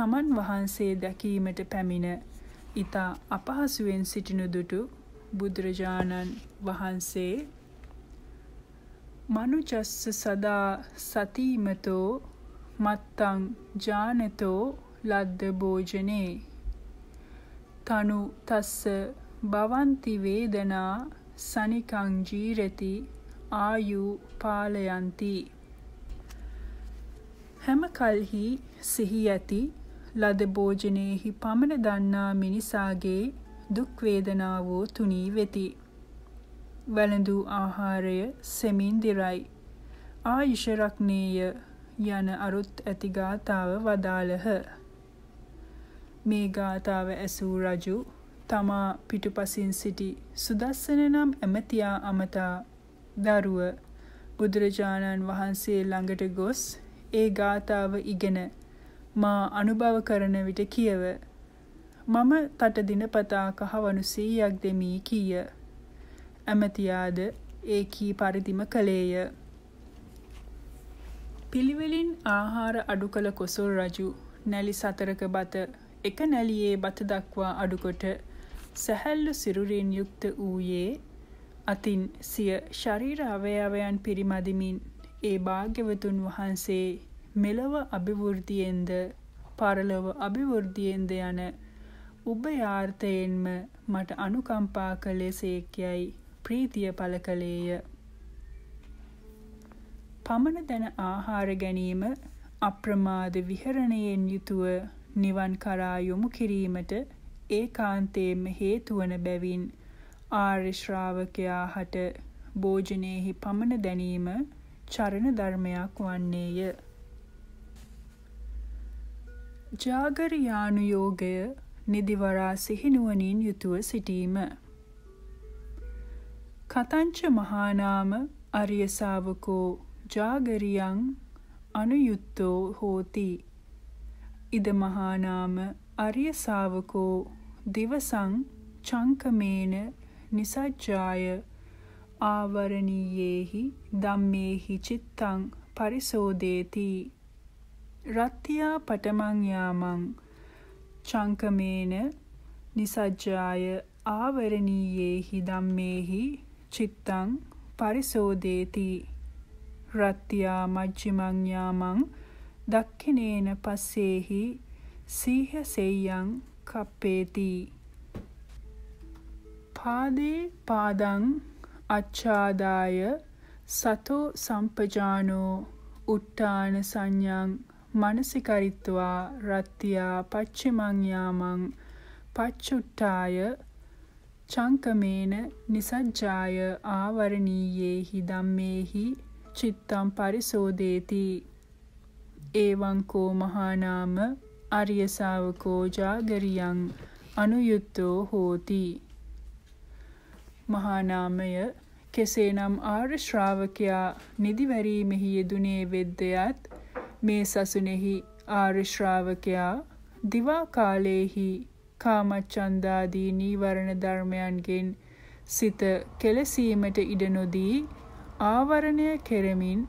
තමන් වහන්සේ දැකීමට පැමිණ ඊතා අපහසුවෙන් සිටිනු දුටු බුදුරජාණන් වහන්සේ මනුජස්ස සදා සතීමතෝ මත්තං ජානතෝ ලද්ද භෝජනේ තනු තස්ස භවಂತಿ වේදනා සනිකං ජීරති ආයු පාලයන්ති හැම කල්හි සිහි ඇති ලද භෝජනේහි පමණ දන්නා මිනිසාගේ දුක් වේදනාවෝ තුනී වෙති වැළඳූ ආහාරය සෙමින් දිරයි. ආයුෂ රක්නේය යන අරුත් ඇති ගාතාව වදාළහ. මේ ගාතාව ඇසූ රජු තමා පිටුපසින් සිටි සුදස්සන නම් ඇමතියා අමතා දරුව බුදුරජාණන් වහන්සේ ළඟට ගොස් ඒ ගාතාව ඉගෙන මා අනුභව කරන විට කියව මම තටදින පතා කහවණු සීයක් දෙමී කීය ඇමතියාද ඒකී පරිදිම කළේය. පිළිවෙලින් ආහාර අඩු කළ කොසොල් රජු නැලි සතරක බත එක නැලියේ බත දක්වා අඩුකොට සැහැල්ලු සිරුරින් යුක්ත වූයේ අතින් සිය ශරීර අවයවයන් පිරිමදිමින් ඒ භාග්‍යවතුන් වහන්සේ මෙලව අභිවෘද්ධියෙන්ද පරලොව අභිවෘද්ධියෙන්ද යන උභයාර්ථයෙන්ම මට අනුකම්පා කළේ සේක්‍යයි ප්‍රීතිය පළ කළේය. පමණ දැන ආහාර ගැනීම අප්‍රමාද විහරණයෙන් යුතුව නිවන් කරා යොමු කිරීමට ඒකාන්තයෙන්ම හේතුවන බැවින් ආර්ය ශ්‍රාවකයා හට භෝජනයේහි පමණ දැනීම චරණ ධර්මයක් වන්නේය. ජාගර යානු යෝගය නිදිවරා සිහිනුවනින් යුතුව සිටීම කතංච මහානාම අරිය ශාවකෝ ජාගරියං අනුයුක්තෝ හෝති ඉද මහානාම අරිය ශාවකෝ දිවසං චංකමේන නිසජ්ජාය ආවරණීයේහි ධම්මේහි චිත්තං පරිසෝදේති රත්ත්‍යා පටමං යාමං චංකමේන නිසජ්ජාය ආවරණීයේහි ධම්මේහි චිත්තං පරිසෝදේති රත්ත්‍යා මජ්ජිමඤ්ඤාමං දක්ඛිනේන පස්සේහි සීහ සෙය්‍යං කප්පේති පාදේ පාදං අච්ඡාදාය සතෝ සම්පජානෝ උට්ටාන සංඥං මනසිකරිත්වා රත්ත්‍යා පච්චිමං යාමං පච්චුට්ටාය චංකමේන නිසජ්ජාය ආවරණීයේහි ධම්මේහි චිත්තම් පරිසෝදේති ඒවංකෝ මහානාම අරිය ශාවකෝ ජාගරියං අනුයුක්තෝ හෝති මහානාමය කෙසේනම් ආර්ය ශ්‍රාවකයා නිදිවැරීමෙහි යෙදුනේ වෙද්දයත් මේ සසුනේහි ආර්ය ශ්‍රාවකයා දිවා කාලයේහි කාමච්ඡන්දාදී නීවරණ ධර්මයන්ගෙන් සිත කෙලසීමට ඉඩ නොදී ආවරණය කෙරෙමින්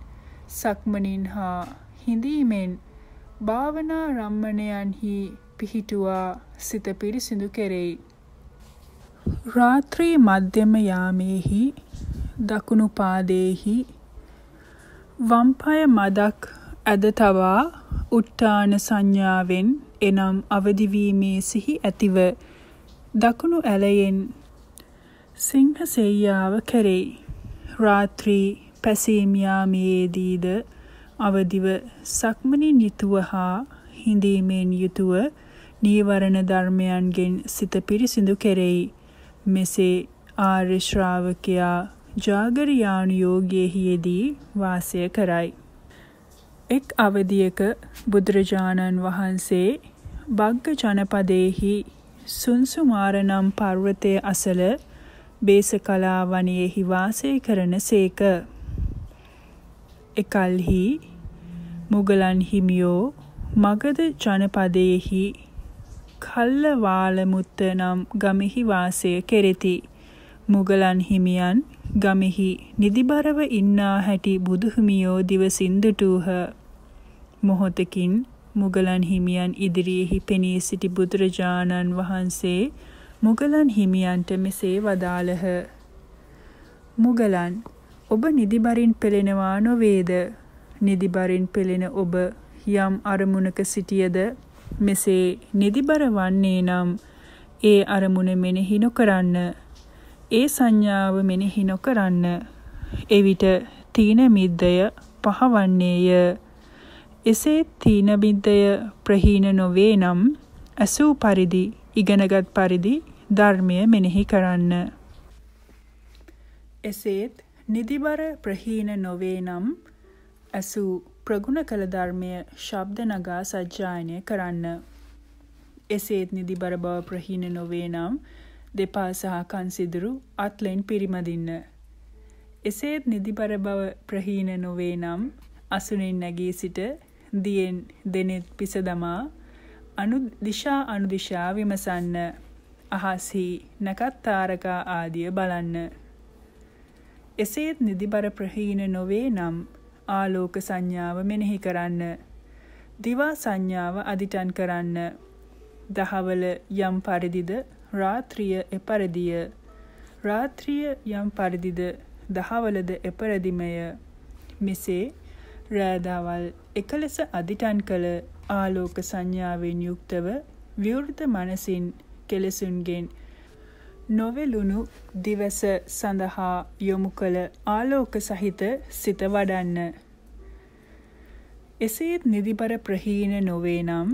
සක්මනින් හා හිඳීමෙන් භාවනා රම්මණයන්හි පිහිටුවා සිත පිරිසිදු කෙරෙයි. රාත්‍රී මධ්‍යම යාමේහි දකුණු පාදේහි වම්පය මදක් ඇද තබා උට්ටාන සංඥාවෙන් එනම් අවදිවීමේ සිහි ඇතිව දකුණු ඇලයෙන් සිංහසෙයියාව කෙරෙයි. රාත්‍රී පැසීමයාමයේදීද අවදිව සක්මනින් යුතුව හා හිඳීමෙන් යුතුව නීවරණ ධර්මයන්ගෙන් සිත පිරිසිදු කෙරෙයි. මෙසේ ආර්ය ශ්‍රාවකයා ජාගරියාණු යෝගයෙහිදී වාසය කරයි. එක් අවධියක බුදුරජාණන් වහන්සේ බග්ග ජනපදයෙහි සුන්සුමාර නම් පර්වතය අසල බේසකලා වනයෙහි වාසය කරන සේක. එකල්හි මුගලන් හිමියෝ මගද ජනපදයෙහි කල්ලවාලමුත්ත නම් ගමෙහි වාසය කෙරෙති. මුගලන් හිමියන් ගමෙහි නිදිබරව ඉන්නා හැටි බුදුහිමියෝ දිවසින් දුටූහ. මොහොතකින් මුගලන් හිමියන් ඉදිරියේහි පෙනී සිටි බුදුරජාණන් වහන්සේ මුගලන් හිමියන්ට මෙසේ වදාළහ. මුගලන් ඔබ නිදිබරින් පෙළෙනවා නොවේද? නිදිබරින් පෙළෙන ඔබ යම් අරමුණක සිටියද මෙසේ නිදිබර වන්නේ නම් ඒ අරමුණ මෙනෙහි නොකරන්න. ඒ සංඥාව මෙනෙහි නොකරන්න. එවිට තීන මිද්දය පහවන්නේය. එසේ තීනබිද්දය ප්‍රහීන නොවේ නම් ඇසූ පරිදි ඉගෙනගත් පරිදි ධර්මය මෙනෙහි කරන්න. එසේත් නිදිබර ප්‍රහීන නොවේ නම් ඇසූ ප්‍රගුණ කළ ධර්මය ශබ්ද නගා සජ්ජායනය කරන්න. එසේත් නිදිබර බව ප්‍රහීන නොවේ නම් දෙපා සහ කන් සිදුරු අත්ලෙන් පිරිමදින්න. එසේත් නිදිබර බව ප්‍රහීන නොවේ නම් අසුනින් නැගී සිට දියෙන් දෙනෙත් පිස දමා අනු දිශා අනුදිශා විමසන්න අහස්හි නැකත් තාරකා ආදිය බලන්න. එසේත් නිදිබර ප්‍රහීන නොවේ නම් ආලෝක සංඥාව මෙනෙහි කරන්න. දිවා සංඥාව අදිටන් කරන්න. දහවල යම් පරිදිද රාත්‍රිය එපරදිය. රාත්‍රිය යම් පරිදිද දහවලද එපරදිමය. මෙසේ රෑදාවල් එක ලෙස අදිටන් කළ ආලෝක සංඥාවෙන් යුක්තව විවෘත මනසින් කෙලෙසුන්ගෙන් නොවෙලුණු දිවස සඳහා යොමු කළ ආලෝක සහිත සිත වඩන්න. එසේත් නිදිබර ප්‍රහීන නොවේ නම්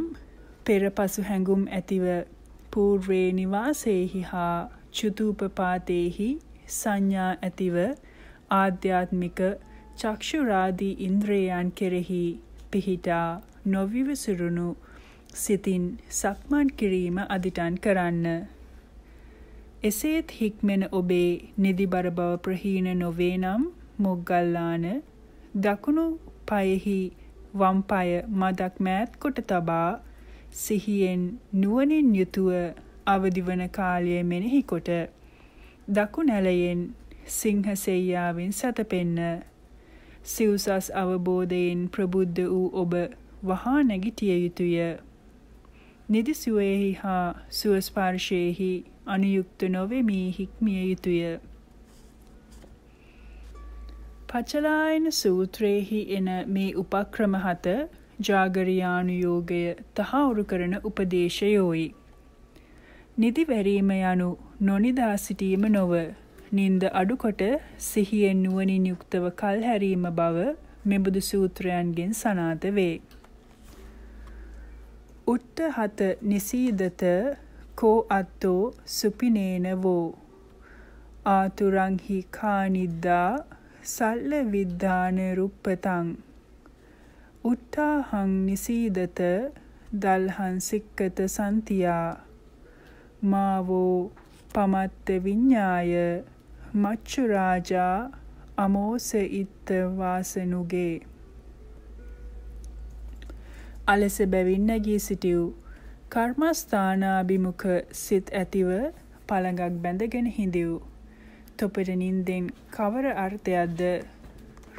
පෙර පසු හැඟුම් ඇතිව පූර්වේ නිවාසේහි හා චුතූපපාතේහි සංඥා ඇතිව ආධ්‍යාත්මික චක්ෂුරාදී ඉන්ද්‍රයන් කෙරෙහි පිහිටා නොවිවසුරුණු සිතින් සක්මන් කිරීම අදිටන් කරන්න. එසේත් හික්මෙන ඔබේ නිදිබර බව ප්‍රහීන නොවේ නම් මොග්ගල්ලාන දකුණු පයෙහි වම් පය මදක් මෑත් කොට තබා සිහියෙන් නුවණින් යුතුව අවදිවන කාලය මෙනෙහි කොට දකුණැලයෙන් සිංහසෙයියාවෙන් සැතපෙන්න සිව්සස් අවබෝධයෙන් ප්‍රබුද්ධ වූ ඔබ වහා නැගිටිය යුතුය. නිදිසුවේහි හා සුවස්පර්ශයෙහි අනුයුක්ත නොවෙමී හික්මිය යුතුය. පචලායන සූත්‍රයෙහි එන මේ උපක්‍රම හත ජාගරියානු යෝගය තහවුරු කරන උපදේශයෝයි. නිදිවැරීම යනු නොනිදා සිටීම නොව නින්ද අඩුකොට සිහියෙන් නුවණින් යුක්තව කල් හැරීම බව මෙබුදු සූත්‍රයන්ගෙන් සනාත වේ. උත්තහත නිසීදත කෝ අත්තෝ සුපිනේන වෝ ආතුරං හි කානිද්දා සල්ල විද්ධාන රුප්පතං උත්තාහං නිසීදත දල්හං සික්කත සන්තියා මාවෝ පමත්ත විඤ්ඤාය මච්චු රාජා අමෝසෙඉත්ත වාසනුගේ අලෙස බැවින් නැගී සිටියු කර්මස්ථානාභිමුඛ සිත් ඇතිව පළඟක් බැඳගෙන හිඳිව් තොපට නින්දෙන් කවර අර්ථයක්ද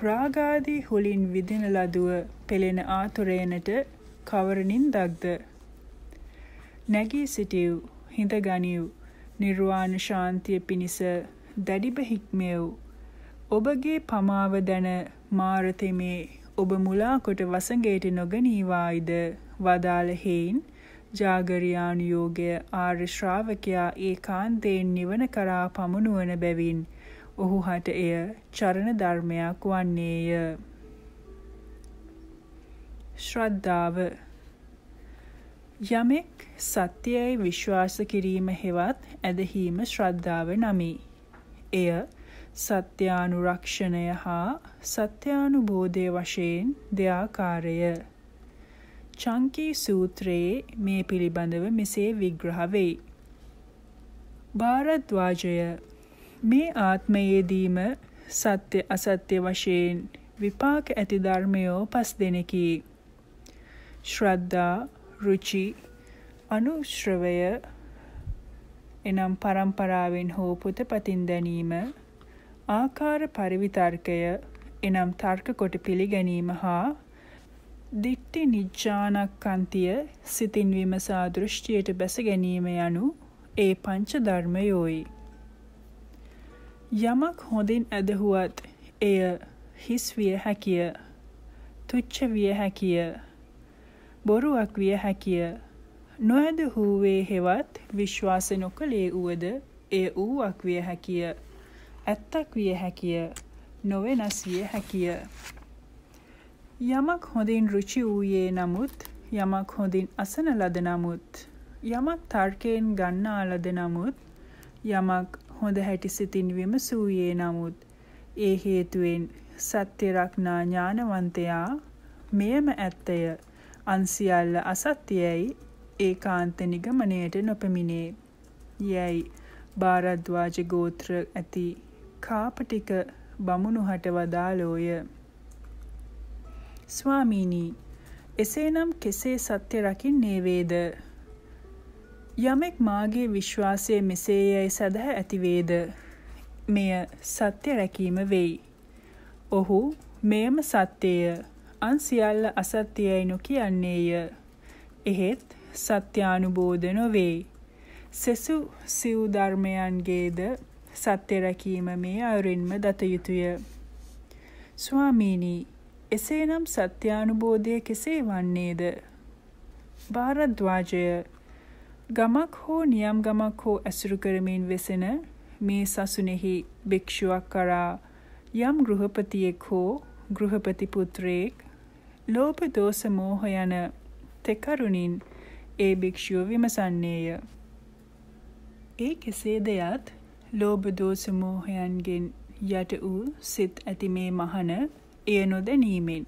රාගාදී හුලින් විදින ලදුව පෙළෙන ආතුරේනට කවර නින්දක්ද නැගී සිටියු හිඳ ගනිව් නිර්වාණ ශාන්තිය පිණිස දැඩිව හික්මෙව්. ඔබගේ පමාව දැන මාර තෙමේ ඔබ මුලා කොට වසඟයට නොගනීවායිද වදාළ හේයින් ජාගරියානු යෝගය ආර්ය ශ්‍රාවකයා ඒකාන්තයෙන් නිවන කරා පමුණුවන බැවින් ඔහු හට එය චරණ ධර්මයක් වන්නේය. ශ්‍රද්ධාව යමෙක් සත්‍යයයි විශ්වාස කිරීම හෙවත් ඇදහීම ශ්‍රද්ධාව නමී. එය සත්‍යානුරක්ෂණය හා සත්‍යානුබෝධය වශයෙන් දෙආකාරය. චංකී සූත්‍රයේ මේ පිළිබඳව මෙසේ විග්‍රහ වෙයි. භාරද්වාජය මේ ආත්මයේදීම සත්‍ය අසත්‍ය වශයෙන් විපාක ඇති ධර්මයෝ පස් දෙනකි. ශ්‍රද්ධා, රුචි, අනුශ්‍රවය, එනම් પરම්පරාවෙන් හෝ පුතපතින් දැනීම ආකාර පරිවිතර්කය එනම් තර්ක කොට පිළිගැනීම හා දිට්ටි නිජ්ජානක්කන්තිය සිතින් විමසා දෘෂ්ටියට බැස ගැනීම යනු ඒ පංච ධර්මයෝයි යමක් හොඳින් ඇදහුවත් එය හිස් විය හැකිය තුච්ච විය හැකිය බොරුවක් විය හැකිය නොඇදහූවේ හෙවත් විශ්වාස නොකළේ වුවද එය වූවක් විය හැකිය. ඇත්තක් විය හැකිය. නොවෙනස් විය හැකිය. යමක් හොඳින් රුචි වූයේ නමුත් යමක් හොඳින් අසන ලද නමුත් යමක් තර්කයෙන් ගන්නා ලද නමුත් යමක් හොඳ හැටි සිතින් විමසූයේ නමුත් ඒ හේතුවෙන් සත්‍ය රක්නා ඥානවන්තයා මෙයම ඇත්තය අන් සියල්ල අසත්‍යයි ඒකාන්ත නිගමනයට නොපැමිණේ. යැයි භාරද්වාජ ගෝත්‍ර ඇති කාපටික බමුණුහට වදාළෝය. ස්වාමීනී එසේනම් කෙසේ සත්‍ය රකින්නේ වේද? යමෙක් මාගේ විශ්වාසය මෙසේ යැයි සදහ ඇතිවේද? මෙය සත්‍ය රැකීම වෙයි. ඔහු මෙයම සත්‍යය අන් සියල්ල අසත්‍යයයි නොකියන්නේය. එහෙත් සත්‍යානුබෝධ නොවේ. සෙසු සිව් ධර්මයන්ගේද සත්‍ය රැකීම මේ අයුරින්ම දත යුතුය. ස්වාමීනි, එසේනම් සත්‍යානුබෝධය කෙසේ වන්නේද? භාරද්වාජය ගමක් හෝ නියම් ගමක් හෝ ඇසුරු කරමින් වෙසෙන මේ සසුනේහි භික්ෂුවක් කරා යම් ගෘහපතියෙක් හෝ ගෘහපති පුත්‍රයෙක් ලෝභ දෝෂ මෝහ යන තෙකරුණින් ඒ භික්ෂුව විමසන්නේය. ඒ කෙසේද යත් ලෝභ දෝෂ මෝහයන්ගෙන් යට වූ සිත් ඇති මේ මහන එය නොදැනීමෙන්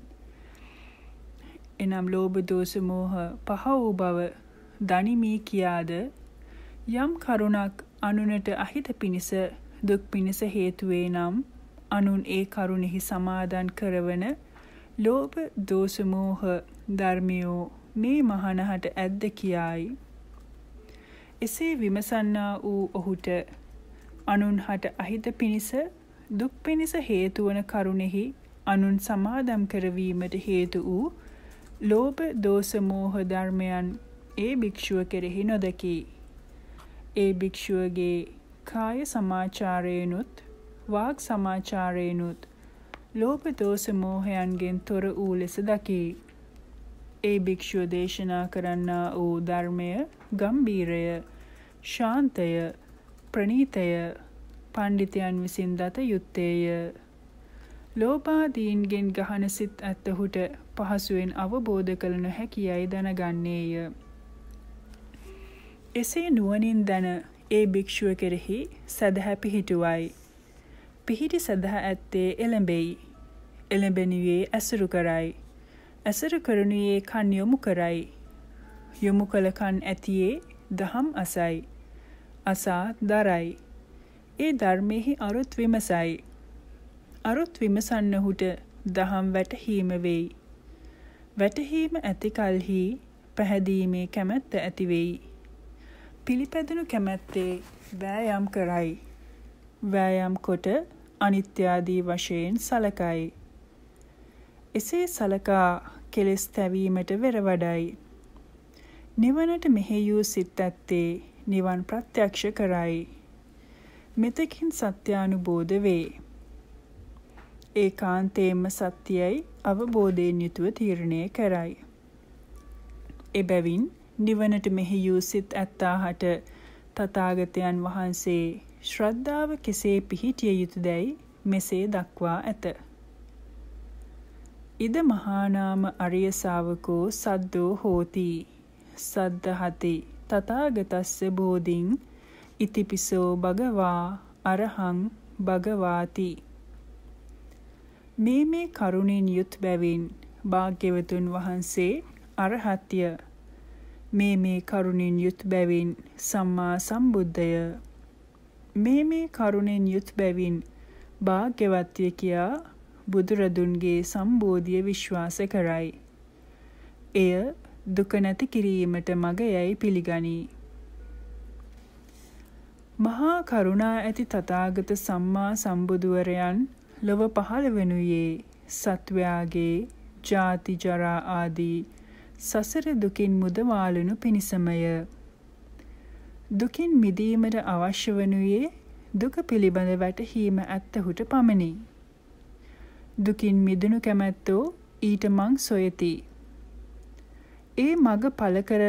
එනම් ලෝභ දෝෂ මෝහ පහ වූ බව දනිමි කියාද යම් කරුණක් අනුනට අහිත පිණිස දුක් පිණිස හේතු වේ නම් අනුන් ඒ කරුණෙහි සමාදන් කරවන ලෝභ දෝෂ මෝහ ධර්මියෝ මේ මහණහට ඇද්ද කියායි. එසේ විමසන්නා වූ ඔහුට අනුන්හට අහිත පිණිස දුක් පිණිස හේතුවන කරුණෙහි අනුන් සමාදම් කරවීමට හේතු වූ ලෝභ දෝස මෝහ ධර්මයන් ඒ භික්ෂුව කෙරෙහි නොදකී. ඒ භික්ෂුවගේ කාය සමාචාරයෙන්ුත් වාග් සමාචාරයෙන්ුත් ලෝභ දෝස මෝහයන්ගෙන් තොර වූ ලෙස දකී. ඒ භික්‍ෂුව දේශනා කරන්නා වූ ධර්මය ගම්බීරය ශාන්තය ප්‍රනීතය පණ්ඩිතයන් විසින් දත යුත්තේය. ලෝපාදීන්ගෙන් ගහන සිත් ඇත්තහුට පහසුවෙන් අවබෝධ කළ නොහැකියයි දැනගන්නේය. එසේ නුවනින් දැන ඒ භික්‍ෂුව කෙරෙහි සැදහැ පිහිටුවයි. පිහිටි සඳහා ඇත්තේ එළඹෙයි. එළඹෙනුයේ ඇසුරු කරයි. ඇසර කරනුයේ කන් යොමු කරයි. යොමු කළ කන් ඇතියේ දහම් අසයි. අසා දරයි. ඒ ධර්මයෙහි අරුත් විමසයි. අරුත් විමසන්නහුට දහම් වැටහීම වෙයි. වැටහීම ඇති කලෙහි පැහැදීමේ කැමැත්ත ඇති වෙයි. පිළිපැදෙනු කැමැත්තේ වෑයම් කරයි. වෑයම් කොට අනිත්‍ය ආදී වශයෙන් සලකයි. එසේ සලකා කෙලෙස් තැවීමට වෙරවඩයි. නිවනට මෙහෙයූ සිත් ඇත්තේ නිවන් ප්‍රත්‍යක්ෂ කරයි. මෙතකින් සත්‍යානුබෝධ වේ. ඒකාන්තයෙන්ම සත්‍යයයි අවබෝධයෙන් යුතුව තීරණය කරයි. එබැවින් නිවනට මෙහෙයූ සිත් ඇත්තාහට තථාගතයන් වහන්සේ ශ්‍රද්ධාව කෙසේ පිහිටිය යුතුයදැයි මෙසේ දක්වා ඇත. ඉද මහානාම අරිය ශාවකෝ සද්දෝ හෝති සද්ධහති තථාගතස්ස බෝධින් ඉතිපිසෝ භගවා අරහං භගවාති මේ මේ කරුණෙන් යුත් බැවින් භාග්‍යවතුන් වහන්සේ අරහත්ය මේ මේ කරුණෙන් යුත් බැවින් සම්මා සම්බුද්ධය මේ මේ කරුණෙන් යුත් බැවින් භාග්‍යවත්ය කියා බුදුරදුන්ගේ සම්බෝධිය විශ්වාස කරයි. එය දුක නැති කිරීමට මග යයි පිළිගනී. මහා කරුණා ඇති තථාගත සම්මා සම්බුදුවරයන් ලොව පහළ වෙනුයේ සත්වයාගේ ජාති ජරා ආදී සසර දුකින් මුදවාලනු පිණිසමය. දුකින් මිදීමට අවශ්‍ය වනුයේ දුක පිළිබඳ වැටහීම ඇත්තහුට පමණි. දුකින් මිදුණු කැමැත්තෝ ඊට මං සොයති. ඒ මග පල කර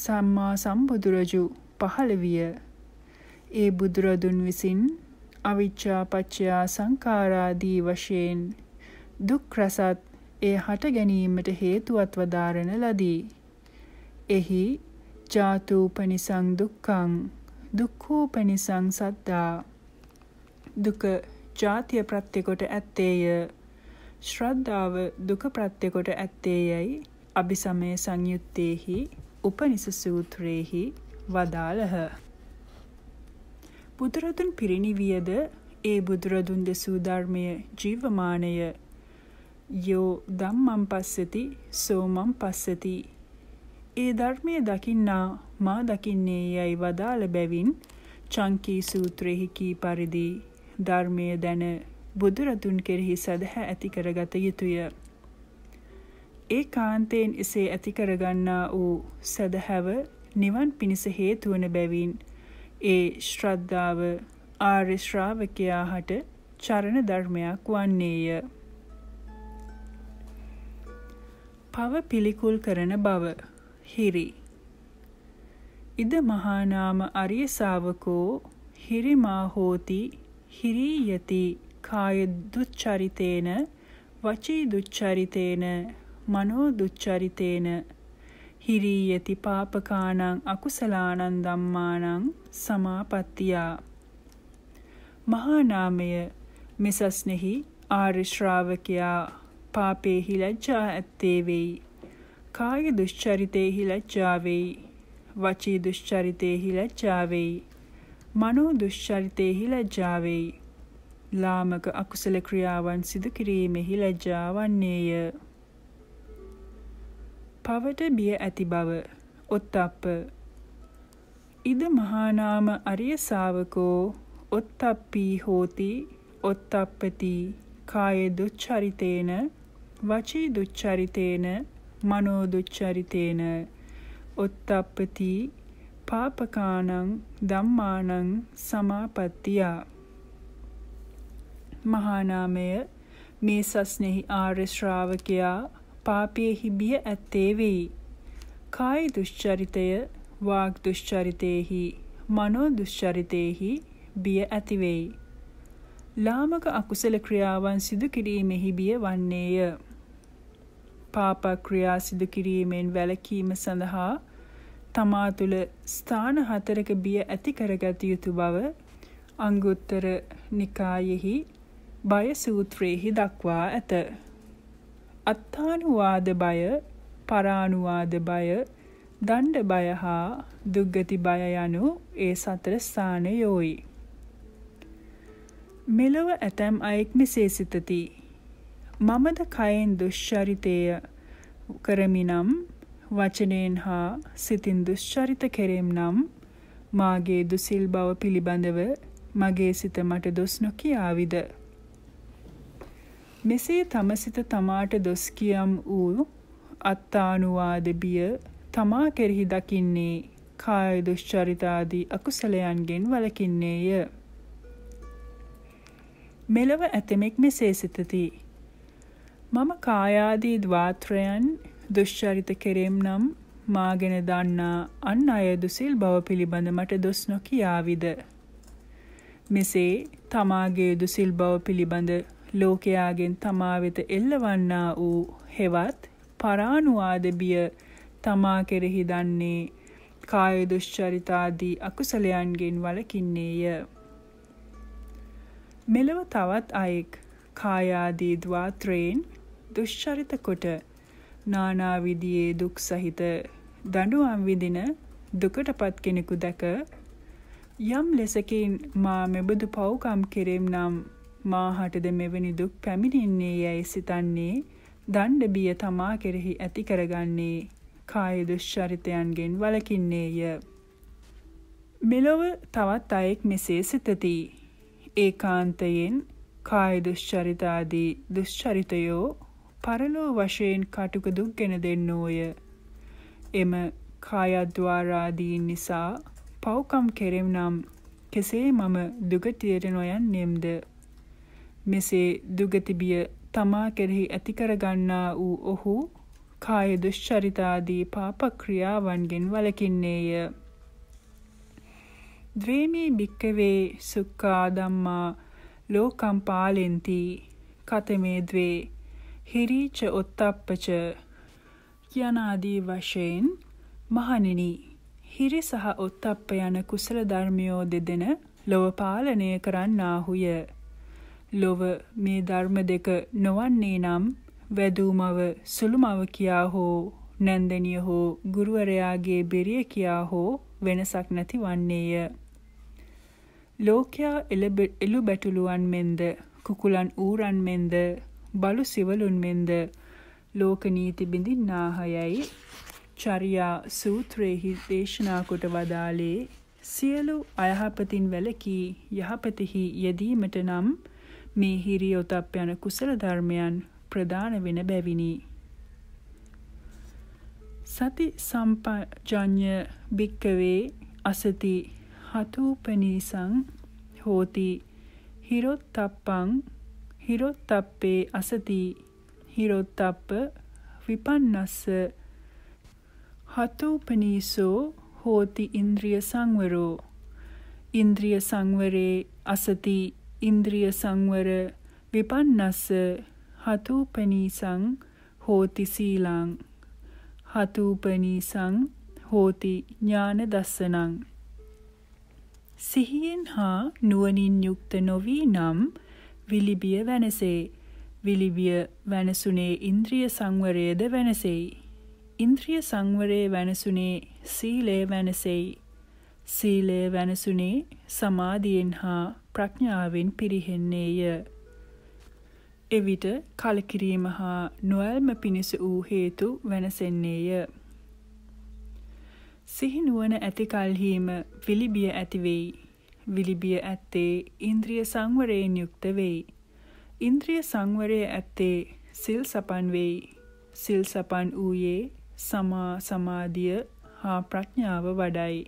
සම්මා සම්බුදුරජු පහළ විය. ඒ බුදුරදුන් විසින් අවිච්ඡාපච්චයා සංඛාරාදී වශයෙන් දුක් රසත් ඒ හට ගැනීමට හේතුවත් වදාරන ලදී. එහි ජාතූපනිසං දුක්ඛං දුක්ඛූපනිසං සද්දා දුක ජාතිය ප්‍රත්්‍යකොට ඇත්තේය. ශ්‍රද්ධාව දුක ප්‍රත්්‍යකොට ඇත්තේයැයි අභිසමය සංයුත්තයෙහි උපනිස සූත්‍රයෙහි වදාළහ. බුදුරදුන් පිරිනිවියද ඒ බුදුරදුන් දෙසූ ධර්මය ජීවමානය යෝ දම්මම් පස්සති සෝමම් පස්සති. ඒ ධර්මය දකින්නා මා දකින්නේ යැයි වදාළ බැවින් චංකී සූත්‍රයෙහි කී පරිදි ධර්මය දැන බුදුරදුන් කෙරෙහි සදහැ ඇති කරගත යුතුය. ඒ කාන්තයෙන් එසේ ඇති කරගන්නා වූ සදහැව නිවන් පිණිස හේතුවන බැවින් ඒ ශ්‍රද්ධාව ආර්ය ශ්‍රාවකයා හට චරණ ධර්මයක් වන්නේය. පව පිළිකුල් කරන බව හිරි ඉද මහානාම අරිය ශාවකෝ හිරිමා හෝති හිරීයති කාය දුච්චරිතේන වචී දුච්චරිතේන මනෝ දුච්චරිතේන හිරීයති පාපකානං අකුසලානං ධම්මානං සමාපත්තියා මහා නාමය මෙසස්නෙහි ආර්ය ශ්‍රාවකයා පාපේහි ලැජ්ජා ඇත්තේ වෙයි කාය දුෂ්චරිතේහි ලැජ්ජා වෙයි වචී දුෂ්චරිතේහි ලැජ්ජා වෙයි මනෝ දුෂ්චරිතයෙහි ලැජ්ජාවෙයි. ලාමක අකුසල ක්‍රියාවන් සිදු කිරීමෙහි ලැජ්ජාවන්නේය. පවට බිය ඇති බව ඔත්තප්ප ඉද මහානාම අරිය ශාවකෝ ඔත්තප්පී හෝති ඔත්තප්පති කාය දුච්චරිතේන වචී දුච්චරිතේන මනෝ දුච්චරිතේන ඔත්තප්පති පාපකානං ධම්මානං සමාපත්තියා මහානාමය මේ සස්නෙහි ආර්ය ශ්‍රාවකයා පාපයෙහි බිය ඇත්තේ වෙයි කාය දුෂ්චරිතය වාග් දුෂ්චරිතේහි මනෝ දුෂ්චරිතේහි බිය ඇති වෙයි ලාමක අකුසල ක්‍රියාවන් සිදු කිරීමෙහි බිය වන්නේය පාප ක්‍රියා සිදු කිරීමෙන් වැළකීම සඳහා තමා තුළ ස්ථාන හතරක බිය ඇති කරගත යුතු බව අංගුත්තර නිකායෙහි බය සූත්‍රයෙහි දක්වා ඇත. අත්තානුවාද බය, පරානුවාද බය, දණ්ඩ බය හා දුග්ගති බය යනු ඒ සතර ස්ථානයෝයි. මෙලොව ඇතැම් අයෙක් මෙසේ සිතති. මමද කයෙන් දුෂ්චරිතය කරමිනම් වචනයෙන් හා සිතින් දුෂ්චරිත කෙරෙම් නම් මාගේ දුසිල් බව පිළිබඳව මගේ සිත මට දොස් නොකියාවිද. මෙසේ තම සිත තමාට දොස් කියම් වූ අත්තානුවාද බිය තමා කෙරෙහි දකින්නේ කාය දුෂ්චරිතාදී අකුසලයන්ගෙන් වලකින්නේය. මෙලව ඇතමෙක් මෙසේ සිතති. මම කායාදී ද්වාත්‍රයන් දුෂ්චරිත කෙරෙම් නම් මාගෙන දන්නා අන් අය දුසිල් බව පිළිබඳ මට දොස් නොකියාවිද. මෙසේ තමාගේ දුසිල් බව පිළිබඳ ලෝකයාගෙන් තමා වෙත එල්ලවන්නා වූ හෙවත් පරානුවාද බිය තමා කෙරෙහි දන්නේ කාය දුෂ්චරිතාදී අකුසලයන්ගෙන් වළකින්නේය. මෙලව තවත් අයෙක් කායාදී ද්වාත්‍රයෙන් දුෂ්චරිත කොට නානා විදියේ දුක් සහිත දඬුවම් විඳින දුකටපත් කෙනෙකු දැක යම් ලෙසකින් මා මෙබඳු පව්කම් කෙරෙම් නම් මාහටද මෙවැනි දුක් පැමිණින්නේ යැයි සිතන්නේ දණ්ඩ බිය තමා කෙරෙහි ඇති කරගන්නේ කාය දුෂ්චරිතයන්ගෙන් වලකින්නේය. මෙලොව තවත් අයෙක් මෙසේ සිතති. ඒකාන්තයෙන් කාය දුෂ්චරිතාදී දුෂ්චරිතයෝ පරලෝ වශයෙන් කටුක දුක් ගෙන දෙන්නෝය. එම කායද්වාරාදී නිසා පෞකම් කෙරෙම් නම් කෙසේ මම දුගතියට නොයන් නෙම්ද. මෙසේ දුගතිබිය තමා කෙරෙහි ඇතිකරගන්නා වූ ඔහු කාය දුෂ්චරිතාදී පාපක්‍රියාවන්ගෙන් වලකින්නේය. ද්වේමී භික්කවේ සුක්කා දම්මා ලෝකම් පාලෙන්ති කතමේ දවේ හිරීච ඔත්තප්පච යනාදී වශයෙන් මහණෙනි හිරි සහ ඔත්තප්ප යන කුසල ධර්මයෝ දෙදෙන ලොව පාලනය කරන්නාහුය. ලොව මේ ධර්ම දෙක නොවන්නේ නම් වැදූමව සුළුමව කියා හෝ නැන්දනිය හෝ ගුරුවරයාගේ බෙරිය කියා හෝ වෙනසක් නැති වන්නේය. ලෝකයා එළු බැටළුවන් මෙන්ද කුකුලන් ඌරන් මෙන්ද බලු සිවලුන් මෙන්ද ලෝක නීති බිඳින්නාහයයි චර්යා සූත්‍රයෙහි දේශනා කොට වදාලේ සියලු අයහපතින් වැළකී යහපතෙහි යෙදීමට නම් මේ හිරිය ඔතප් යන කුසල ධර්මයන් ප්‍රදාන වෙන බැවිනි. සති සම්පජඤ්ඤ භික්කවේ අසති හතුපනීසං හෝති හිරොත්තප්පං හිරොත්තප්පේ අසති හිරොත්තප්ප විපන්නස්ස හතෝපනීසෝ හෝති ඉන්ද්‍රිය සංවරෝ ඉන්ද්‍රිය සංවරේ අසති ඉන්ද්‍රිය සංවර විපන්නස්ස හතූපනීසං හෝති සීලං හතූපනීසං හෝති ඥාන දස්සනං සිහියෙන් හා නුවණින් යුක්ත නොවී නම් විලිබිය වෙනසෙයි. විලිබිය වෙනසුනේ ඉන්ද්‍රිය සංවරයේද වෙනසෙයි. ඉන්ද්‍රිය සංවරයේ වෙනසුනේ සීලය වෙනසෙයි. සීලය වෙනසුනේ සමාධියෙන් හා ප්‍රඥාවෙන් පිරිහෙන්නේය. එවිට කලකිරීම හා නොඇල්ම පිණිස වූ හේතු වෙනසෙන්නේය. සිහි නුවණ ඇති කල්හිම විලිබිය ඇතිවෙයි. විලිබිය ඇත්තේ ඉන්ද්‍රිය සංවරයෙන් යුක්ත වෙයි. ඉන්ද්‍රිය සංවරය ඇත්තේ සිල් සපන් වෙයි. සිල් සපන් වූයේ සමා සමාධිය හා ප්‍රඥාව වඩයි.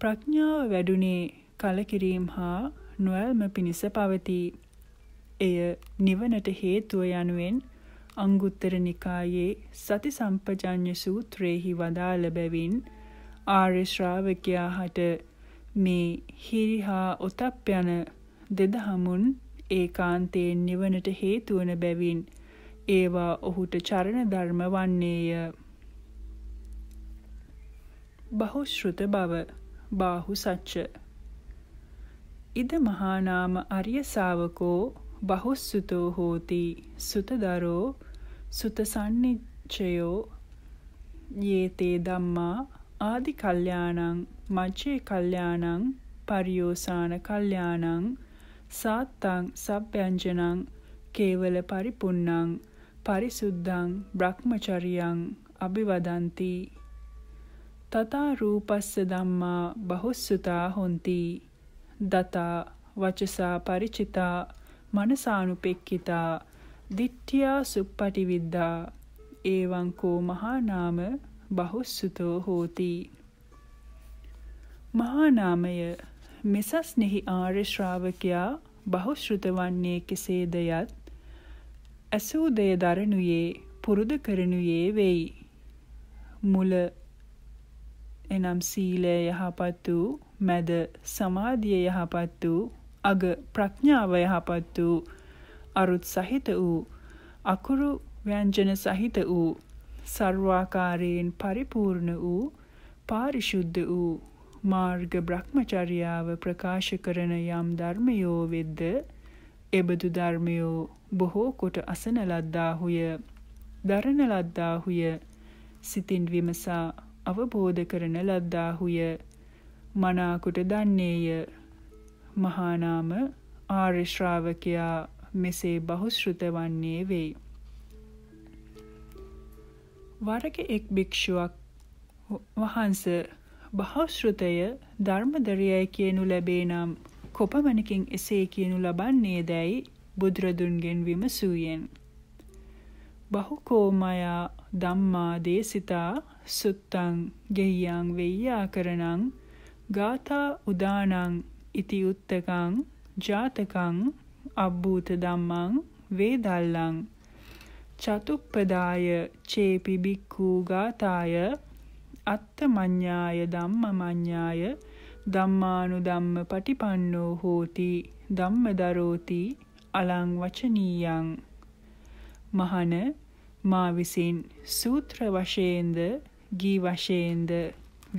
ප්‍රඥාව වැඩුණේ කලකිරීම හා නොඇල්ම පිණිස පවතී. එය නිවනට හේතුව යනුවෙන් අංගුත්තර නිකායේ සති සම්පජඤ්ඤ සූත්‍රයේහි වදාළ බැවින් ආර්ය ශ්‍රාවකයා හට මේ හිරි හා ඔතප් යන දෙදහමුන් ඒකාන්තයෙන් නිවනට හේතුවන බැවින් ඒවා ඔහුට චරණ ධර්ම වන්නේය. බහුශ්‍රත බව බාහු සච්ච. ඉද මහානාම අරිය ශාවකෝ බහුස්සුතෝ හෝති සුතදරෝ සුත සන්නිච්චයෝ යේතේ ධම්මා ආදි කල්යාණං මජ්ජේ කල්යාණං පරියෝසాన කල්යාණං සාත්තං සබ්බයංජනං කේවල පරිපුන්නං පරිසුද්ධං බ්‍රහ්මචරියං අභිවදಂತಿ තතා රූපස්ස ධම්මා බහුස්සුතා හොಂತಿ දතා වචසා ಪರಿචිතා මනසානුපෙක්කිතා දිට්ඨියා සුප්පටිවිද්දා එවං කෝ මහා නාම බහුස්සුතෝ හෝති. මහානාමය මෙසස්නෙහි ආර්ය ශ්‍රාවකයා බහුශ්‍රෘත වන්නේ කෙසේද යත් ඇසූ දේ දරනුයේ පුරුදු කරනුයේ වෙයි. මුල එනම් සීලය යහපත් වූ මැද සමාධිය යහපත් වූ අග ප්‍රඥාව යහපත් වූ අරුත් සහිත වූ අකුරු ව්‍යංජන සහිත වූ සර්වාකාරයෙන් පරිපූර්ණ වූ පාරිශුද්ධ වූ මාර්ග බ්‍රහ්මචර්යාව ප්‍රකාශ කරන යම් ධර්මයෝ වෙද්ද එබඳු ධර්මයෝ බොහෝ කොට අසන ලද්දාහුය දරන ලද්දාහුය සිතින් විමසා අවබෝධ කරන ලද්දාහුය මනාකොට දන්නේය මහානාම ආර්ය ශ්‍රාවකයා මෙසේ බහුශ්‍රත වන්නේ වෙයි වරක එක් භික්ෂුවක් වහන්ස බහෞශෘතය ධර්මදරයයි කියනු ලැබේ නම් කොපමණකින් එසේ කියනු ලබන්නේ දැයි බුදුරදුන්ගෙන් විමසූයෙන්. බහුකෝමයා ධම්මා දේසිතා සුත්තං ගෙයියං වෙයියා කරනං ගාථා උදානං ඉති උත්තකං ජාතකං අබ්බූත ධම්මං වේදල්ලං චතුප්පදාය චේපි බික්ඛූගාතාය අත්තමඤ්ඤාය ධම්මමඤ්ඤාය ධම්මානු ධම්ම පටිපන්නෝ හෝති ධම්ම දරෝති අලං වචනීයං මහන මා විසින් සූත්‍ර වශයෙන්ද ගී වශයෙන්ද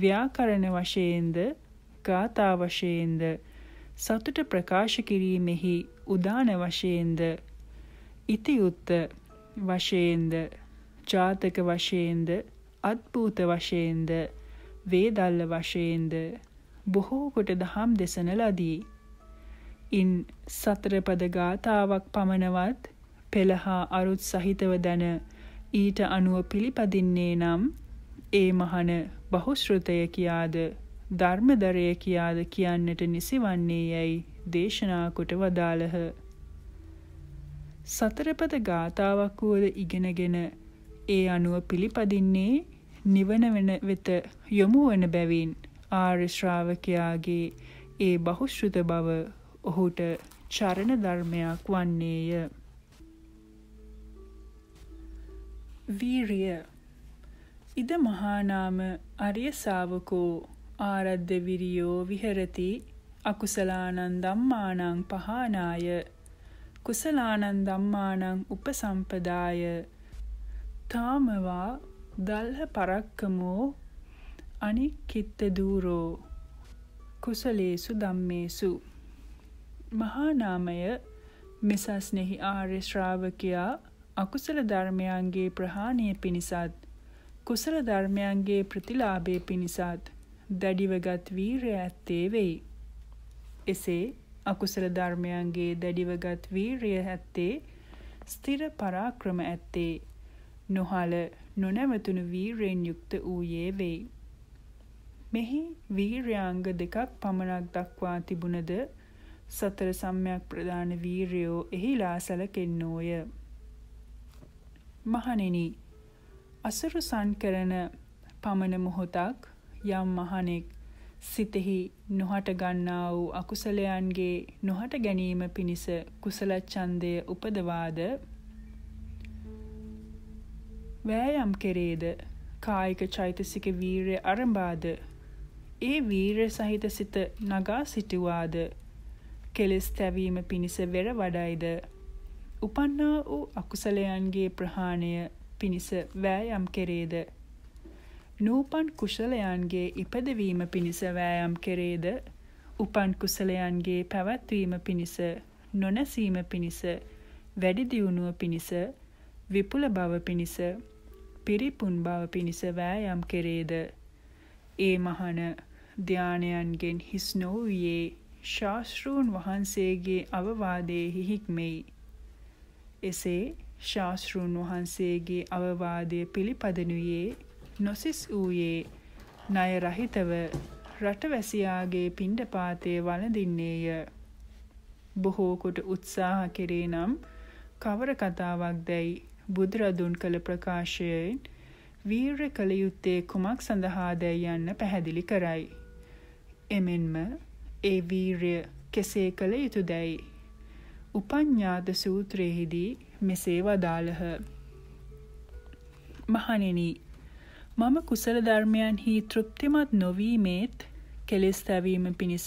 ව්‍යාකරණ වශයෙන්ද ගාථා වශයෙන්ද සතුට ප්‍රකාශ කිරීමෙහි උදාන වශයෙන්ද ඉතියුත්ත වශයෙන්ද ජාතක වශයෙන්ද අත්භූත වශයෙන්ද වේදල්ල වශයෙන්ද බොහෝ කොට දහම් දෙසන ලදී. ඉන් සතරපද ගාථාවක් පමණවත් පෙළහා අරුත් සහිතව දැන ඊට අනුව පිළිපදින්නේ නම් ඒ මහන බහුශ්‍රතය කියාද ධර්මදරය කියාද කියන්නට නිසිවන්නේ යැයි දේශනා කොට වදාළහ. සතරපද ගාථාවක් වුවද ඉගෙනගෙන ඒ අනුව පිළිපදින්නේ නිවන වෙන වෙත යොමු වන බැවින් ආර්ය ශ්‍රාවකයාගේ ඒ බහුශ්‍රත බව ඔහුට චරණ ධර්මයක් වන්නේය. වීරිය ඉද මහානාම අරිය ශාවකෝ ආරද්ධ විරියෝ විහෙරති අකුසලානන් ධම්මානං පහනාය කුසලානන් ධම්මානං උපසම්පදාය තාමවා දල්හ පරක්කමෝ අනික්කිත්ත දූරෝ කුසලේසු ධම්මේසු මහානාමය මෙසස්නෙහි ආර්ය ශ්‍රාවකයා අකුසල ධර්මයන්ගේ ප්‍රහාණය පිණිසත් කුසල ධර්මයන්ගේ ප්‍රතිලාභය පිණිසත් දැඩිවගත් වීරය ඇත්තේ වෙයි. එසේ අකුසල ධර්මයන්ගේ දැඩිවගත් වීරිය ඇත්තේ ස්ථිර පරාක්‍රම ඇත්තේ නොහල නොනැවතුණු වීරයෙන් යුක්ත වූයේ වෙයි. මෙහි වීර්යාංග දෙකක් පමණක් දක්වා තිබුණද සතර සම්‍යක් ප්‍රධාන වීරයෝ එහිලා සැලකෙන්නෝය. මහණෙනි අසුරුසන් කරන පමණ මොහොතක් යම් මහණෙක් සිතෙහි නොහට ගන්නා වූ අකුසලයන්ගේ නොහට ගැනීම පිණිස කුසල ඡන්දය උපදවාද වෑයම් කෙරේද කායික චෛතසික වීරය අරඹාද ඒ වීරය සහිත සිත නගා සිටුවාද කෙලෙස් තැවීම පිණිස වෙර වඩයිද උපන්නා වූ අකුසලයන්ගේ ප්‍රහාණය පිණිස වෑයම් කෙරේද නූපන් කුශලයන්ගේ ඉපදවීම පිණිස වෑයම් කෙරේද උපන් කුසලයන්ගේ පැවැත්වීම පිණිස නොනැසීම පිණිස වැඩි දියුණුව පිණිස විපුල බව පිණිස පිරිපුන් බව පිණිස වෑයම් කෙරේද ඒ මහන ධානයන්ගෙන් හිස් නොවූයේ ශාස්ත්‍රූන් වහන්සේගේ අවවාදයෙහි හික්මෙයි එසේ ශාස්ත්‍රූන් වහන්සේගේ අවවාදය පිළිපදනුයේ නොසිස් වූයේ ණය රහිතව රටවැසියාගේ පිණ්ඩපාතයේ වළඳින්නේය. බොහෝ කොට උත්සාහ කෙරේ නම් කවර කතාවක් දැයි බුදුරදුන් කළ ප්‍රකාශයෙන් වීර කළ යුත්තේ කුමක් සඳහා දැයි යන්න පැහැදිලි කරයි. එමෙන්ම ඒ වීරය කෙසේ කළ යුතුදැයි. උපඤ්ඤාත සූත්‍රයේදී මෙසේ වදාළහ. මහණෙනි මම කුසල ධර්මයන්හි තෘප්තිමත් නොවීමේත් කෙලෙස් තැවීම පිණිස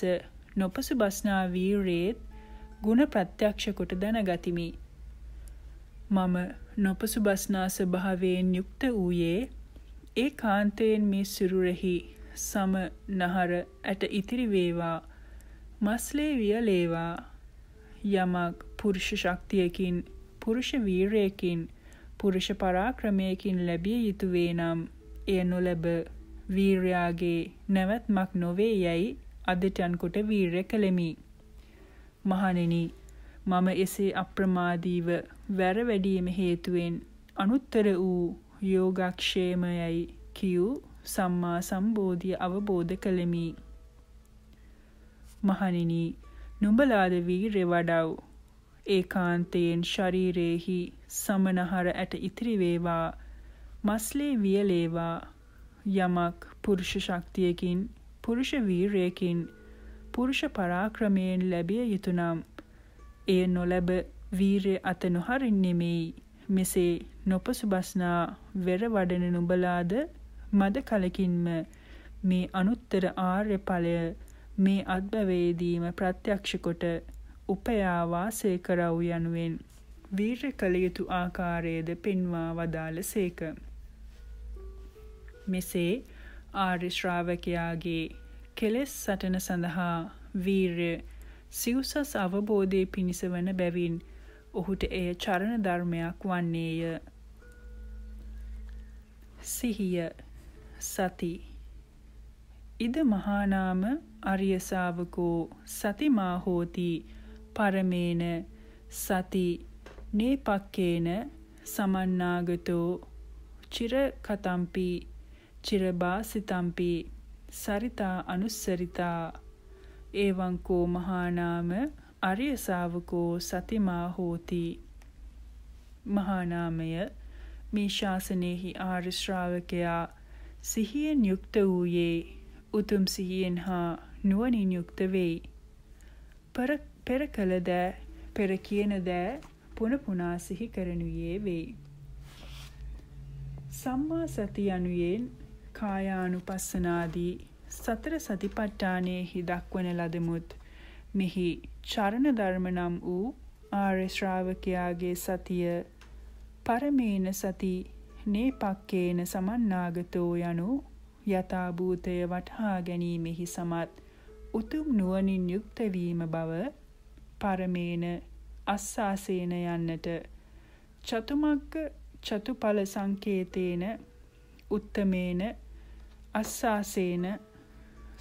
නොපසු බස්නා වීරේත් ගුණ ප්‍රත්‍යක්ෂ කොට දැනගතිමි. මම නොපසු බස්නා ස්වභාවයෙන් යුක්ත වූයේ ඒ කාන්තයෙන් මේ සිරුරෙහි සම නහර ඇට ඉතිරි වේවා මස්ලේ වියලේවා යමක් පුරුෂ ශක්තියකින් පුරුෂ වීරයකින් පුරුෂ පරාක්‍රමයකින් ලැබිය යුතුය නම් එය නොලැබ වීරයාගේ නැවැත්මක් නොවේ යැයි අදටන්කොට වීරය කළෙමි. මහණෙනි මම එසේ අප්‍රමාදීව වැර වැඩීම හේතුවෙන් අනුත්තර වූ යෝගක්ෂේමයයි කියූ සම්මා සම්බෝධිය අවබෝධ කළෙමි. මහණෙනි නුඹලාද වීරය වඩව්. ඒකාන්තයෙන් ශරීරේහි සමනහර ඇට ඉතිරි වේවා මස්ලේ වියලේවා යමක් පුරුෂ ශක්තියකින් පුරුෂ වීරයකින් පුරුෂ පරාක්‍රමයෙන් ලැබිය යුතුයනම් එය නොලැබ වීරය අත නොහරින්නෙමෙයි මෙසේ නොපසුබස්නා වෙර වඩන නුඹලාද මද කලකින්ම මේ අනුත්තර ආර්ය ඵලය මේ අත්බවයේදීම ප්‍රත්‍යක්ෂ කොට උපයා වාසය කරවු යනුවෙන් වීර කළ යුතු ආකාරයේද පෙන්වා වදාළ සේක. මෙසේ ආර්ය ශ්‍රාවකයාගේ කෙලෙස් සටන සඳහා වීරය සිව්සස් අවබෝධය පිණිස වන බැවින් ඔහුට එය චරණ ධර්මයක් වන්නේය. සිහිය සති ඉද මහානාම අරියසාාවකෝ සතිමාහෝති පරමේන සති නේපක්කේන සමන්නාගතෝ චිරකතම්පි චිරබාසිතම්පි සරිතා අනුස්සරිතා ඒවංකෝ මහානාම අරිය ශාවකෝ සතිමා හෝති මහානාමය මේ ශාසනයෙහි ආර්ය ශ්‍රාවකයා සිහියෙන් යුක්ත වූයේ උතුම් සිහියෙන් හා නුවණින් යුක්ත වෙයි. පෙර පෙර කළ දෑ පෙර කියන දෑ පුන පුනා සිහි කරනුයේ වෙයි. සම්මා සති යනුයෙන් කායානුපස්සනාදී සතර සතිපට්ඨානයේහි දක්වන ලදමුත් මෙහි චරණ ධර්ම නම් වූ ආර්ය ශ්‍රාවකයාගේ සතිය පරමේන සති නේපක්කේන සමන්නාගතෝ යනු යථාභූතය වටහා ගැනීමෙහි සමත් උතුම් නුවණින් යුක්ත වීම බව පරමේන අස්සාසේන යන්නට චතුමග්ග චතුඵල සංකේතේන උත්තමේන අස්සාසේන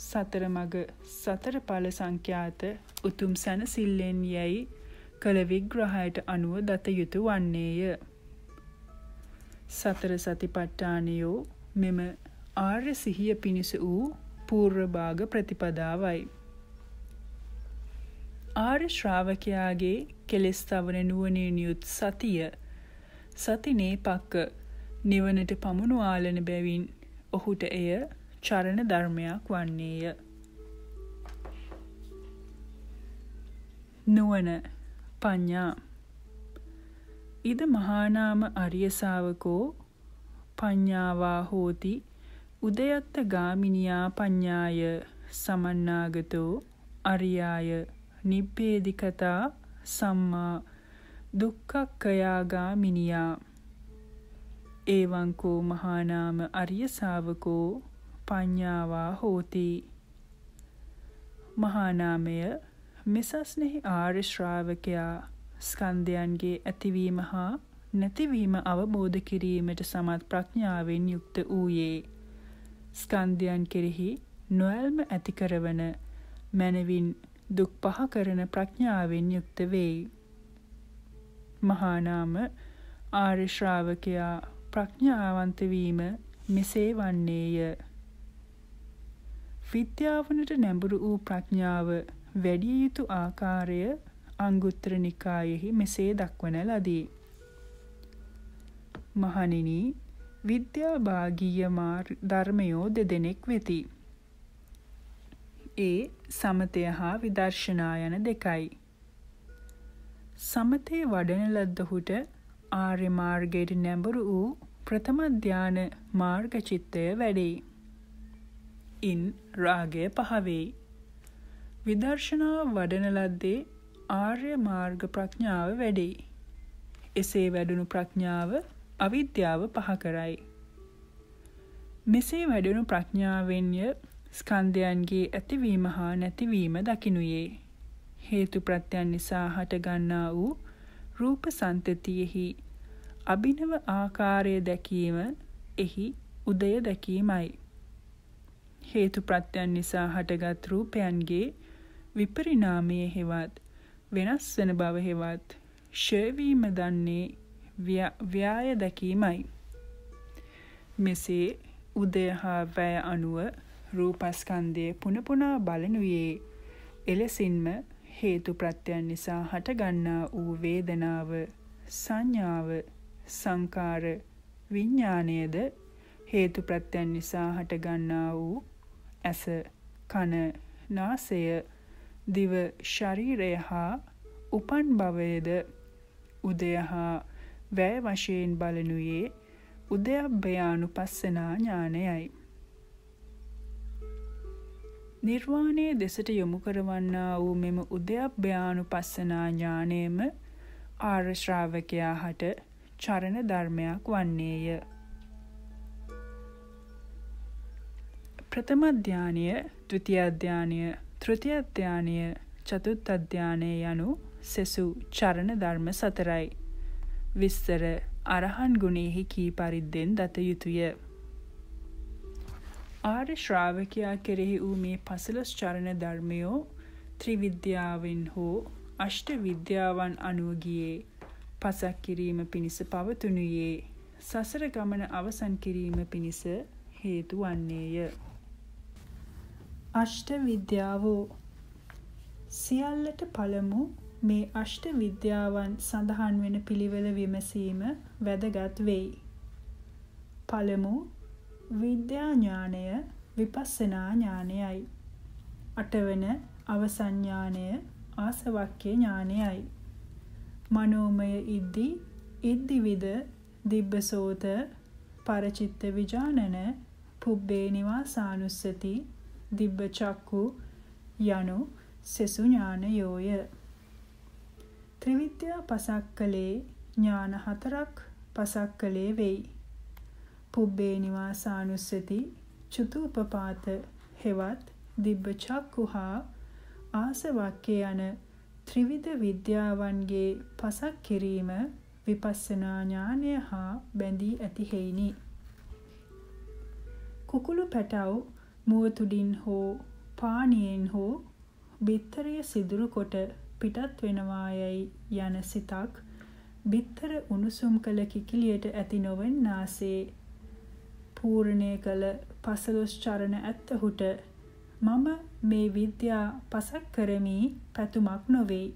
සතර මග සතර පල සංඛ්‍යාත උතුම් සැනසිල්ලෙන් යැයි කළ විග්‍රහයට අනුව දත යුතු වන්නේය. සතර සතිපට්ඨානයෝ මෙම ආර්ය සිහිය පිණිස වූ පූර්වභාග ප්‍රතිපදාවයි. ආර්ය ශ්‍රාවකයාගේ කෙලෙස් තවන නුවණින් යුත් සතිය සතිනේ පක්ක නිවනට පමුණු ආලන බැවින් ඔහුට එය චරණ ධර්මයක් වන්නේය. නුවන පඤ්ඥා ඉද මහානාම අරියසාාවකෝ පඤ්ඥාවා හෝති උදයත්ත ගාමිනියා පඤ්ඥාය සමන්නාගතෝ අරියාය නිබ්බේදිකතා සම්මා දුක්කක්කයාගා මිනිියා ඒවංකෝ මහානාම අරිය ශාවකෝ පඤ්ඤාවා හෝති මහානාමය මෙසස්නෙහි ආර්ය ශ්‍රාවකයා ස්කන්ධයන්ගේ ඇතිවීම හා නැතිවීම අවබෝධ කිරීමට සමත් ප්‍රඥාවෙන් යුක්ත වූයේ ස්කන්ධයන් කෙරෙහි නොඇල්ම ඇති කරවන මනවින් දුක් පහ කරන ප්‍රඥාවෙන් යුක්ත වෙයි. මහානාම ආර්ය ශ්‍රාවකයා ප්‍රඥාවන්ත වීම මෙසේ වන්නේය. විද්‍යාවනට නැඹුරු වූ ප්‍රඥාව වැඩි යුතු ආකාරය අංගුත්තර නිකායෙහි මෙසේ දක්වන ලදී. මහණෙනි විද්‍යාභාගීය ධර්මයෝ දෙදෙනෙක් වෙති. ඒ සමතය හා විදර්ශනා යන දෙකයි. සමතේ වඩන ලද්දහුට ආර්ය මාර්ගයට නැඹුරු වූ ප්‍රථම ධාන මාර්ග චිත්තය වැඩේ. ඉන් රාගය පහවේ. විදර්ශනාව වඩන ලද්දේ ආර්ය මාර්ග ප්‍රඥාව වැඩේ. එසේ වැඩුණු ප්‍රඥාව අවිද්‍යාව පහ කරයි. මෙසේ වැඩුණු ප්‍රඥාවෙන්ය ස්කන්ධයන්ගේ ඇතිවීම හා නැතිවීම දකිනුයේ. හේතු ප්‍රත්‍යයන් නිසා හටගන්නා වූ රූප සන්තතියෙහි අභිනව ආකාරය දැකීම එහි උදය දැකීමයි. හේතු ප්‍රත්‍යයන් නිසා හටගත් රූපයන්ගේ විපරිණාමය හෙවත් වෙනස් වන බව හෙවත් ෂයවීම දන්නේ ව්‍යාය දැකීමයි. මෙසේ උදය හා වැය අනුව රූපස්කන්දය පුනපුනා බලනුයේ එලෙසින්ම හේතු ප්‍රත්‍යයන් නිසා හටගන්නා වූ වේදනාව සංඥාව සංකාර විඤ්ඥානයද හේතු ප්‍රත්‍යයන් නිසා හටගන්නා වූ ඇස කන නාසය දිව ශරීරය හා උපන් භවයද උදය හා වැය වශයෙන් බලනුයේ උදයබ්භයානු පස්සනා ඥානයයි. නිර්වාණය දෙසට යොමු කරවන්නා වූ මෙම උද්‍යප්භ්‍යානු පස්සනාඥානයම ආර්ශ්‍රාවකයා හට චරණ ධර්මයක් වන්නේය. ප්‍රථම අධ්‍යානය ත්‍රතියධ්‍යානය තෘතියධ්‍යානය චතුත් අධ්‍යානය යනු සෙසු චරණ ධර්ම සතරයි. විස්තර අරහන් ගුණෙහි කී පරිද්දෙන් දත යුතුය. ආර්ය ශ්‍රාවකයා කෙරෙහි වූ මේ පසලස් චරණ ධර්මයෝ ත්‍රිවිද්‍යාවෙන් හෝ අෂ්ට විද්‍යාවන් අනුවගියේ පසක් කිරීම පිණිස පවතුනුයේ සසර ගමන අවසන් කිරීම පිණිස හේතු වන්නේය. අෂ්ට විද්‍යාවෝ සියල්ලට පළමු මේ අෂ්ට විද්‍යාවන් සඳහන් වෙන පිළිවෙල විමසීම වැදගත් වෙයි. පළමු විද්‍යා ඥානය විපස්සනා ඥානයයි. අටවන අවසන් ඥානය ආසවක්ඛේ ඥානයයි. මනෝමය ඉද්දි ඉද්දිවිද දිබ්බසෝත පරචිත්ත විජානන පුබ්බේ නිවාසානුස්සති දිබ්බ චක්කු යනු සෙසු ඥානයෝය. ත්‍රිවිද්‍යා පසක්කලේ ඥාන හතරක් පසක්කලේ වෙයි. පුබ්බේ නිවාසානුස්සති චුතුපපාත හෙවත් දිබ්බ චක්කුහා ආසවක්කේ යන ත්‍රිවිධ විද්‍යාවන්ගේ පසක් කිරීම විපස්සනා ඥානය හා බැඳී ඇති හේිනි. කුකුළු පැටව් මුවතුඩින් හෝ පානියෙන් හෝ බිත්තරය සිදුරු කොට පිටත් වෙනවායයි යන සිතක් බිත්තර උණුසුම් කළ කිකිලියට ඇති නොවන් නාසේ පූර්ණය කළ පසළොස් චරණ ඇත්තහුට මම මේ විද්‍යා පසක් කරමි පැතුමක් නොවේ.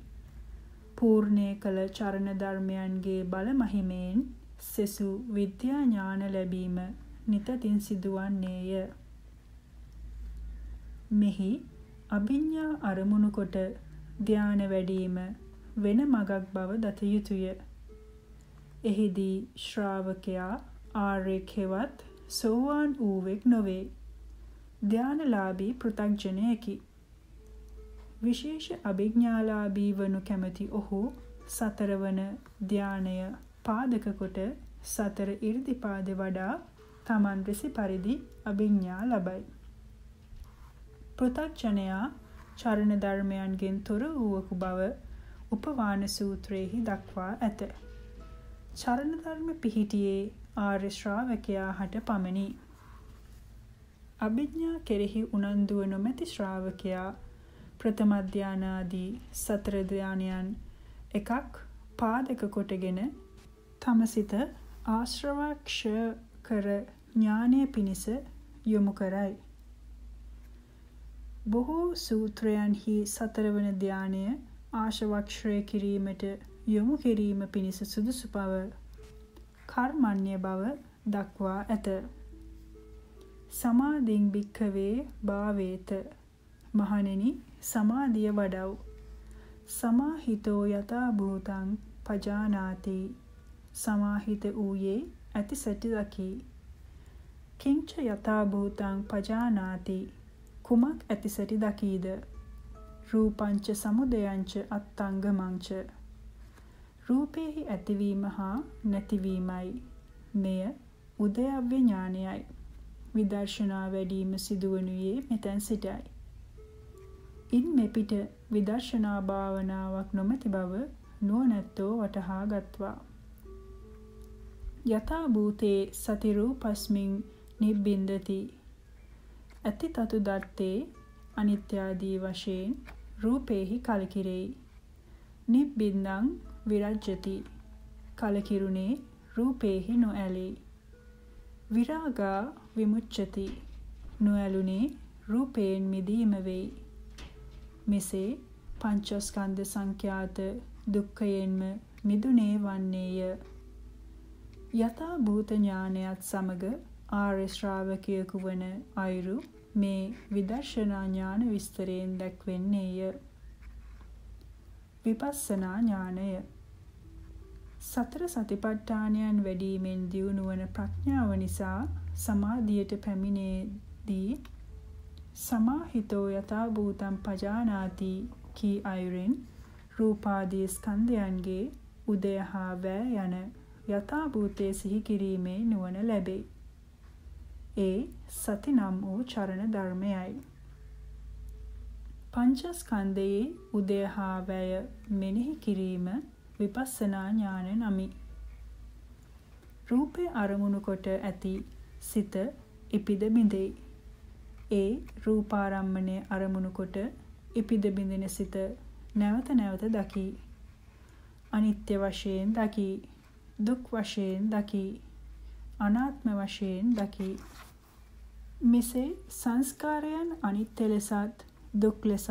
පූර්ණය කළ චරණ ධර්මයන්ගේ බල මහිමෙන් සෙසු විද්‍යා ඥාන ලැබීම නිතතින් සිදුවන්නේය. මෙහි අභිඤ්ඤා අරමුණු කොට ධානය වැඩිම වෙන මගක් බව දත යුතුය. එහිදී ශ්‍රාවකයා ආර්යකෙවත් සෝවාන් වූවෙක් නොවේ. ධානලාභී පෘථග්ජනයකි. විශේෂ අභිඥාලාභී වනු කැමති ඔහු සතරවන ධානය පාදක කොට සතර 이르දිපාද වඩා තමන් රසි පරිදි අභිඥා ලබයි. පෘථග්ජනයා චරණ ධර්මයන්ගෙන් තොර වූවකු බව උපවාන සූත්‍රයෙහි දක්වා ඇත. චරණ ධර්ම පිහිටියේ ආර්ය ශ්‍රාවකයා හට පමණි. අභිඥා කෙරෙහි උනන්දුව නොමැති ශ්‍රාවකයා ප්‍රථම ධානාදී සතර ධානයන් එකක් පාදක කොටගෙන තමසිත ආශ්‍රවක්ෂ කර ඥානය පිණිස යොමු කරයි. බොහෝ සූත්‍රයන්හි සතරවන ධානය ආශවක්ෂය කිරීමට යොමු කිරීම පිණිස සුදුසු බව කර්මණ්‍ය බව දක්වා ඇත. සමාධින් භික්ඛවේ භාවේත මහණෙනි සමාධිය වඩව්. සමාහිතෝ යථා භූතං පජානාති සමාහිත ඌයේ ඇති සැටි දකී කිංච යථා භූතං පජානාති කුමක් ඇතිසැටි දකීද රූපංච සමුදයංච අත්තංගමංච රූපයෙහි ඇතිවීම හා නැතිවීමයි. මෙය උදයව්‍ය ඥානයයි. විදර්ශනා වැඩිම සිදුවනුයේ මෙතැන් සිටයි. ඉන් මෙපිට විදර්ශනා භාවනාවක් නොමැති බව නුවණැත්තෝ වටහා ගත්වා. යථා භූතේ සති රූපස්මින් නිබ්බින්දති. ඇති තතු දත්තේ අනිත්‍ය ආදී වශයෙන් රූපේහි කලකිරෙයි. නිබ්බින්දං විරජ්ජති කලකිරුණේ රූපේහි නොඇලේ විරාගා විමුච්ඡති නොඇලුනේ රූපයෙන් මිදීම වෙයි මෙසේ පංචස්කන්ධ සංඛ්‍යාත දුක්ඛයෙන්ම මිදුනේ වන්නේය යථා භූත ඥානයත් සමග ආර්ය ශ්‍රාවකයෙකු වන අයුරු මේ විදර්ශනා ඥාන විස්තරයෙන් දැක්වෙන්නේය විපස්සනා ඥානය සතර සතිපට්ඨානයන් වැඩිමෙන් දියුණුවන ප්‍රඥාව නිසා සමාධියට පැමිණේදී සමාහිතෝ යථා භූතං පජානාති කී අයුරින් රූපාදී ස්කන්ධයන්ගේ උදය හා වැය යන යථා භූතයේ සිහි කිරීමේ නුවණ ලැබේ. ඒ සති නම් වූ චරණ ධර්මයයි. පංචස්කන්ධයේ උදය හා වැය මෙනෙහි කිරීම විපස්සනා ඥාන නමි. රූපය අරමුණු කොට ඇති සිත ඉපිද බිඳෙයි. ඒ රූපාරම්මණය අරමුණු කොට ඉපිද බිඳෙන සිත නැවත නැවත දකි. අනිත්‍ය වශයෙන් දකි. දුක් වශයෙන් දකි. අනාත්ම වශයෙන් දකි. මෙසේ සංස්කාරයන් අනිත්‍ය ලෙසත් දුක් ලෙසත්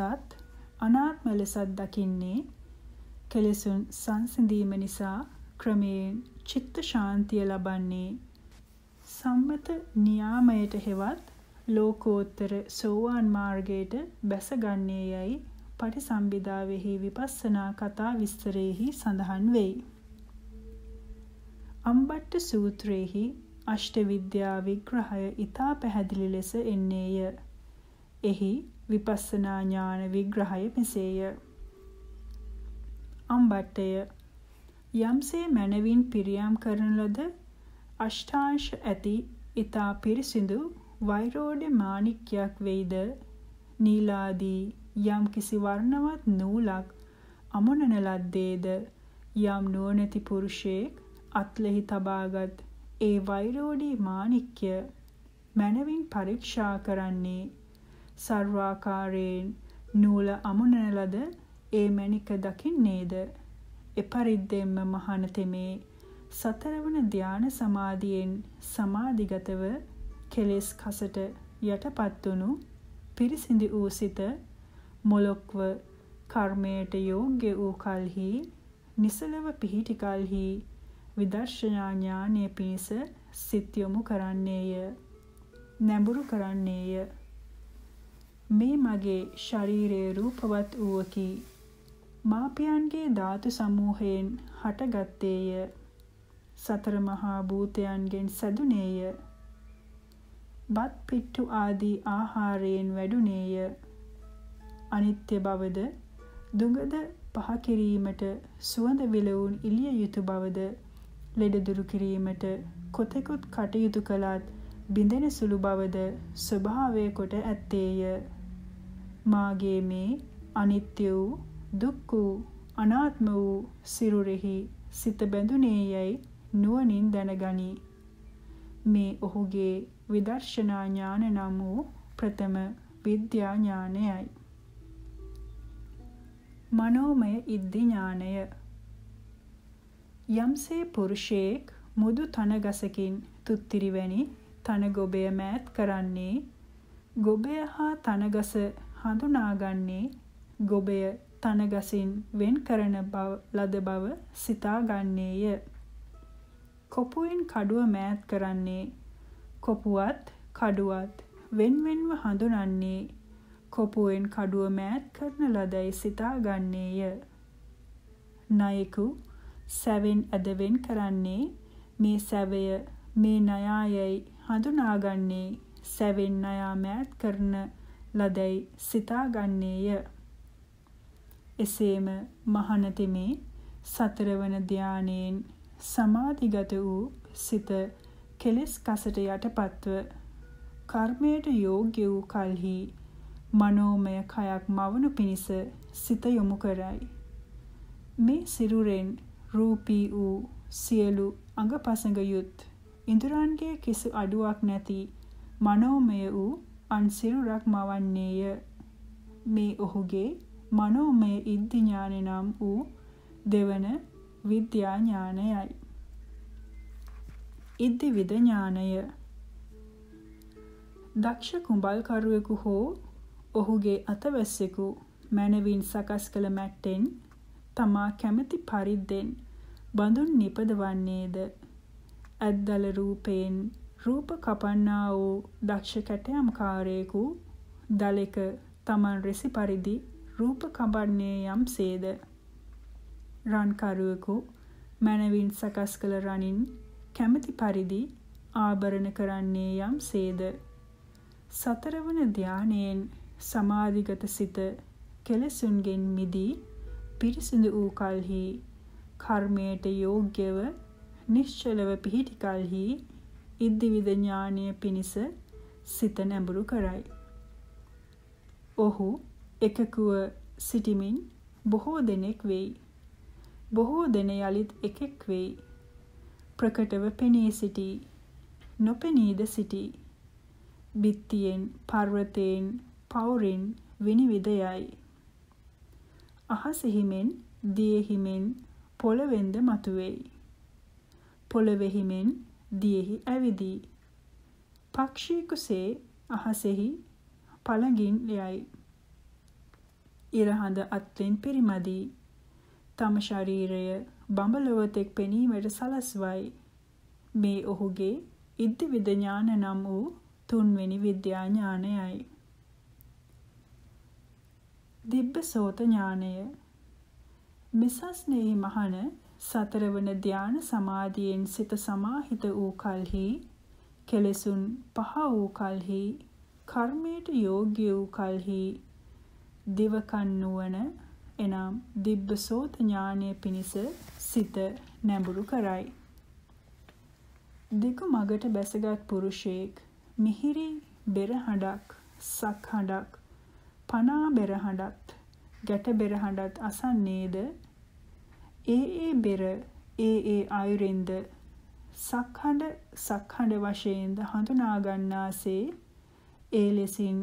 අනාත්ම ලෙසත් දකින්නේ කෙලෙසුන් සංසිඳීම නිසා ක්‍රමයෙන් චිත්ත ශාන්තිය ලබන්නේ සම්මත නියාමයට හෙවත් ලෝකෝත්තර සෝවාන් මාර්ගයට බැසගන්නේ යයි පටිසම්භිදාවෙහි විපස්සනා කතා විස්තරෙහි සඳහන් වෙයි. අම්බට්ට සූත්‍රයේහි අෂ්ටවිද්‍යා විග්‍රහය ඊතා පැහැදිලි ලෙස එන්නේය. එහි විපස්සනා ඥාන විග්‍රහය මෙසේය. අම්බට්ටය යම්සේ මනවින් පිරියම් කරන ලද අෂ්ටාංශ ඇති ඊතා පිරිසිදු වෛරෝඩ මාණික්යක් වෙයිද නීලාදී යම් කිසි වර්ණවත් නූලක් අමොනන ලද්දේද යම් නුවණැති පුරුෂයෙක් අත්ලෙහි තබාගත් ඒ වෛරෝඩී මාණික්ය මනවින් පරීක්ෂා කරන්නේ සර්වාකාරයෙන් නූල අමුණන ලද ඒ මණික දකින්නේද එපරිද්දෙන්ම මහාන තෙමේ සතරවන ධාන සමාධියෙන් සමාධිගතව කෙලෙස් කසට යටපත් වුණු පිරිසිදි වූ සිත මොලොක්ව කර්මයට යෝග්‍ය වූ කල්හි නිසලව පිහිටි කල්හි විදර්ශනා ඥානය පිණිස සිත් යොමු කරන්නේය නැඹුරු කරන්නේය මේ මගේ ශරීරයේ රූපවත් වූවකි. මාපියන්ගේ ධාතු සමූහයෙන් හටගත්තේය. සතර මහා භූතයන්ගෙන් සැදුනේය. බත් පිට්ටු ආදී ආහාරයෙන් වැඩුණේය. අනිත්‍ය බවද දුඟද පහ කිරීමට සුවඳ විලවුන් ඉලිය යුතු බවද ලෙඩ දුරු කිරීමට කොතෙකුත් කටයුතු කළත් බිඳෙන සුළු බවද ස්වභාවය කොට ඇත්තේය. මාගේ මේ අනිත්‍ය වූ දුක් වූ අනාත්ම වූ සිරුරෙහි සිත බැඳුනේ යයි නුවණින් දැනගනි. මේ ඔහුගේ විදර්ශනා ඥාන නම් වූ ප්‍රථම විද්‍යා ඥානයයි. මනෝමය ඉද්ධි ඥානය යම්සේ පුරුෂයෙක් මුදු තනගසකින් තුත්තිරිවැනි තනගොබය මෑත් කරන්නේ ගොබය හා තනගස හඳුනාගන්නේ ගොබය තනගසින් වෙන් කරන ලද බව සිතාගන්නේය. කොපුවෙන් කඩුව මෑත් කරන්නේ කොපුවත් කඩුවත් වෙන්වෙන්ව හඳුනන්නේ කොපුවෙන් කඩුව මෑත් කරන ලදයි සිතාගන්නේය. නයෙකු සැවෙන් ඇදවෙන් කරන්නේ මේ සැවය මේ නයායයි හඳුනාගන්නේ සැවෙන් නයා මෑත් කරන ලදැයි සිතාගන්නේය. එසේම මහනතිමේ සතරවන ධානයෙන් සමාධිගත වූ සිත කෙලෙස් කසට යටපත්ව කර්මයට යෝග්‍ය වූ කල්හි මනෝමය කයක් මවනු පිණිස සිත යොමු කරයි. මේ සිරුරෙන් රූපී වූ සියලු අඟපසඟ යුත් ඉඳුරන්ගේ කිසි අඩුවක් නැති මනෝමය වූ අන්සිරුරක් මවන්නේය. මේ ඔහුගේ මනෝමය ඉද්ධි ඥාන නම් වූ දෙවන විද්‍යා ඥානයයි. ඉද්ධි විද ඥානය. දක්ෂ කුඹල්කරුවෙකු හෝ ඔහුගේ අතවැස්සෙකු මැනවින් සකස් කළ මැට්ටෙන් තමා කැමැති පරිද්දෙන් බඳුන් නිපදවන්නේද ඇද්දල රූපයෙන් රූප කපන්නා වූ දක්ෂ කැටයම්කාරයෙකු දලෙක තමන් රෙසි පරිදි රූප කඹන්නේ යම් සේද. රන්කරුවෙකු මැනවින් සකස් කළ රනින් කැමති පරිදි ආභරණ කරන්නේ යම් සේද. සතරවන ධානයෙන් සමාධිගත සිත කෙලෙසුන්ගෙන් මිදී පිරිසිදු වූ කල්හි කර්මයට යෝග්‍යව නිශ්චලව පිහිටි කල්හි ඉද්දිවිද ඥානය පිණිස සිත නැඹුරු කරයි. ඔහු එකකුව සිටිමින් බොහෝ දෙනෙක් වෙයි. බොහෝ දෙන යළිත් එකෙක් වෙයි. ප්‍රකටව පෙනී සිටී. නොපෙනීද සිටී. බිත්තියෙන්, පර්වතයෙන්, පවුරින් විනිවිද යයි. අහසෙහිමෙන්, දියෙහිමෙන්, පොළවෙන්ද මතුවේයි. පොළවෙහිමෙන් දියෙහි ඇවිදී. පක්ෂීකුසේ අහසෙහි පළඟින් යයි. ඉරහඳ අත්වෙන් පිරිමදී. තම ශරීරය බඹලොවතෙක් පෙනීමට සලස්වයි. මේ ඔහුගේ ඉද්ද විද්‍යාන නම් වූ තුන්වෙනි විද්‍යා ඥානයයි. දිබ්බසෝත ඥානය මෙසස්නේ මහන සතරවන ධාන සමාධියෙන් සිත සමාහිත වූ කලෙහි කෙලෙසුන් පහ වූ කලෙහි කර්මයට යෝග්‍ය වූ කලෙහි දිවකන් නුවණ එනම් දිබ්බසෝත ඥානය පිණිස සිත නැඹුරු කරයි. දිගු මගට බැසගත් පුරුෂයෙක් මිහිරි බෙරහඬක් සක්හඬක් පනා බෙරහඬත් ගැට බෙරහඬත් අසන්නේද ඒ ඒ බෙර ඒ ඒ අයුරෙන්ද සක්හඬ සක්හඬ වශයෙන්ද හඳුනා ගන්නාසේ ඒ ලෙසින්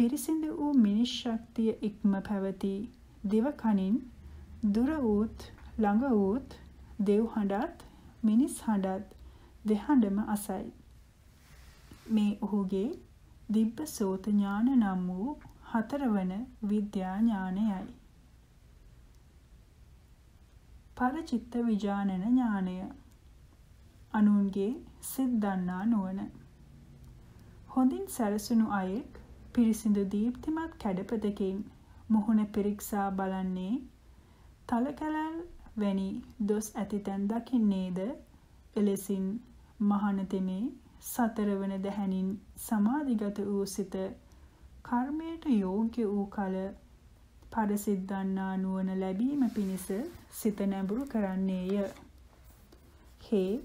පිරිසිදු වූ මිනිස් ශක්තිය ඉක්ම පැවති දිව කනින් දුර වූත් ළඟ වූත් දෙව් හඬත් මිනිස් හඬත් දෙහඬම අසයි මේ ඔහුගේ දිබ්බ සෝත ඥාන නම් වූ හතරවන විද්‍යා ඥානයයි පරචිත්ත විජානන ඥානය. අනුන්ගේ සිත් දන්නා නුවණ. හොඳින් සැලසුණු අයෙක් පිරිසිදු දීප්තිමත් කැඩපතකින් මුහුණ පිරික්සා බලන්නේ තලකැලල් වැනි දොස් ඇතිතැන් දකින්නේද එලෙසින් මහනතෙමේ සතරවන දැහැනින් සමාධිගත වූ සිත කර්මයට යෝග්‍ය වූ කල පරිසිද්ධන්නා නුවණ ලැබීම පිණිස සිත නැඹුරු කරන්නේය. හේ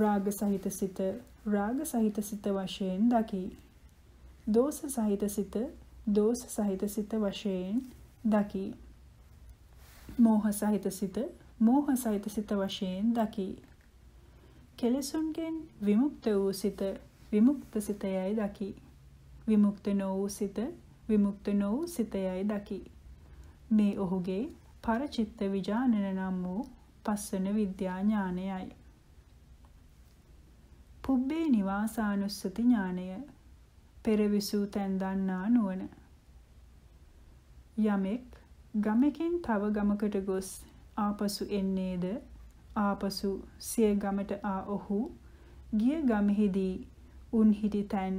රාග සහිත සිත රාග සහිත සිත වශයෙන් දකි. දෝෂ සහිත සිත දෝෂ සහිත සිත වශයෙන් දකි. මෝහ සහිත සිත මෝහ සහිත සිත වශයෙන් දකි. කෙලෙසුන්ගෙන් විමුක්ත වූ සිත විමුක්ත සිතයයි දකි. විමුක්ත නො වූ සිත විමුක්ත නො වූ සිතයයි දකි. මේ ඔහුගේ පරචිත්ත විජානන නම් වූ පස්සන විද්‍යා ඥානයයි. පුබ්බේ නිවාසානුස්සති ඥානය පෙරවිසූ තැන් දන්නා නුවණ. යමෙක් ගමකින් තව ගමකට ගොස් ආපසු එන්නේද ආපසු සිය ගමට ආ ඔහු ගිය ගමෙහිදී උන් හිටි තැන්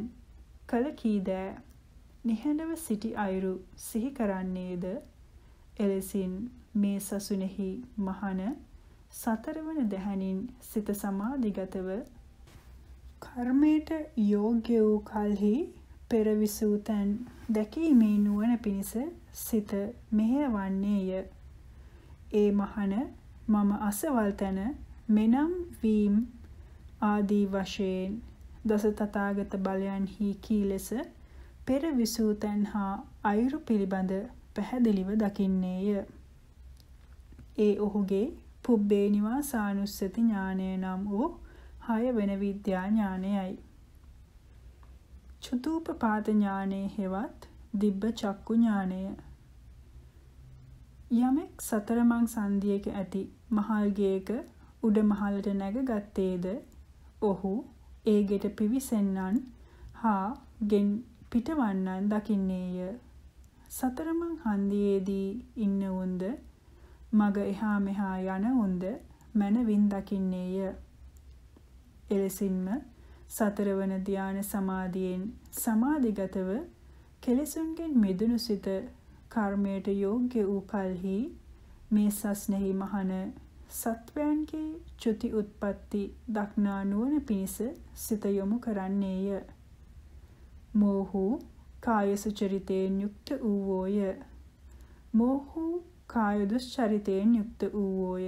කල කීදෑ නිහඬව සිටි අයුරු සිහි කරන්නේද එලෙසින් මේ සසුනෙහි මහන සතරවන දැහැනින් සිත සමාධිගතව කර්මයට යෝග්‍ය වූ කල්හි පෙරවිසූ තැන් දැකීමේ නුවණ පිණිස සිත මෙහෙවන්නේය. ඒ මහන මම අසවල් තැන මෙනම් වීම් ආදී වශයෙන් දස තථාගත බලයන්හි කී ලෙස පෙරවිසූ තැන් හා අයුරු පිළිබඳ පැහැදිලිව දකින්නේය. ඒ ඔහුගේ පුබ්බේ නිවාසානුස්සති ඥානය නම් වූ හය වෙන විද්‍යා ඥානයයි. චුතූපපාත ඥානයේ හෙවත් දිබ්බ චක්කු ඥානය. යමෙක් සතරමං සන්ධියක ඇති මහල්ගේක උඩ මහලට නැගගත්තේද ඔහු ඒ ගෙට පිවිසෙන්නන් හා ගෙන් පිටවන්නන් දකින්නේය. සතරමං හන්දියේදී ඉන්න උන්ද මග එහා මෙහා යන උන්ද මනවින් දකින්නේය. එලෙසින්ම සතරවන ධාන සමාධියෙන් සමාධිගතව කෙලෙසුන්ගෙන් මිදුණු සිත කර්මයට යෝග්‍ය වූ කලෙහි මේ සස්නෙහි මහන සත්වයන්ගේ චුති උත්පත්ති දක්නා නුවණ පිණිස සිත යොමු කරන්නේය. මෝහූ කායසුචරිතයෙන් යුක්ත වූවෝය. මෝහෝ කාය දුස්චරිතයෙන් යුක්ත වූවෝය.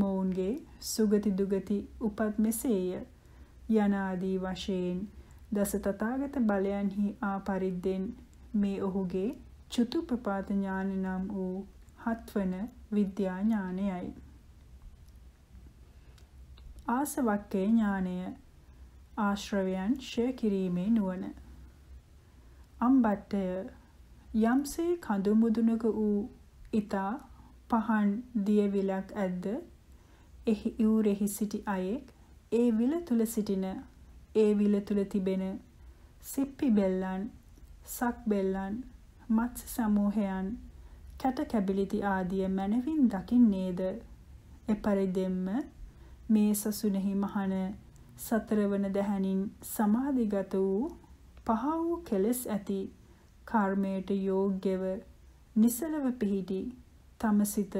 මොවුන්ගේ සුගති දුගති උපත් මෙසේය. යනාදී වශයෙන් දස තථාගත බලයන්හි ආපරිද්දෙන් මේ ඔහුගේ චතුප්‍රපාත ඥාන නම් වූ හත්වන විද්‍යා ඥානයයි. ආසවක්කේ ඥානය ආශ්‍රවයන් ෂය කිරීමේ නුවණ අම්බට්ටය යම්සේ කඳු මුදුනක වූ ඊතා පහන් දිය විලක් ඇද්ද එහි යූරෙහි සිටි අයෙක් ඒ විල තුල සිටින ඒ විල තුල තිබෙන සිප්පි බෙල්ලන් සක් බෙල්ලන් මත්ස්‍ය සමූහයන් කැට කැබිලිති ආදිය මනවින් දකින්නේද එපරිදෙම්ම මේ සසුනෙහි මහන සතරවන දැහැනින් සමාධිගත වූ පහ වූ කෙලෙස් ඇති කර්මයට යෝග්‍යව නිසලව පිහිටි තම සිත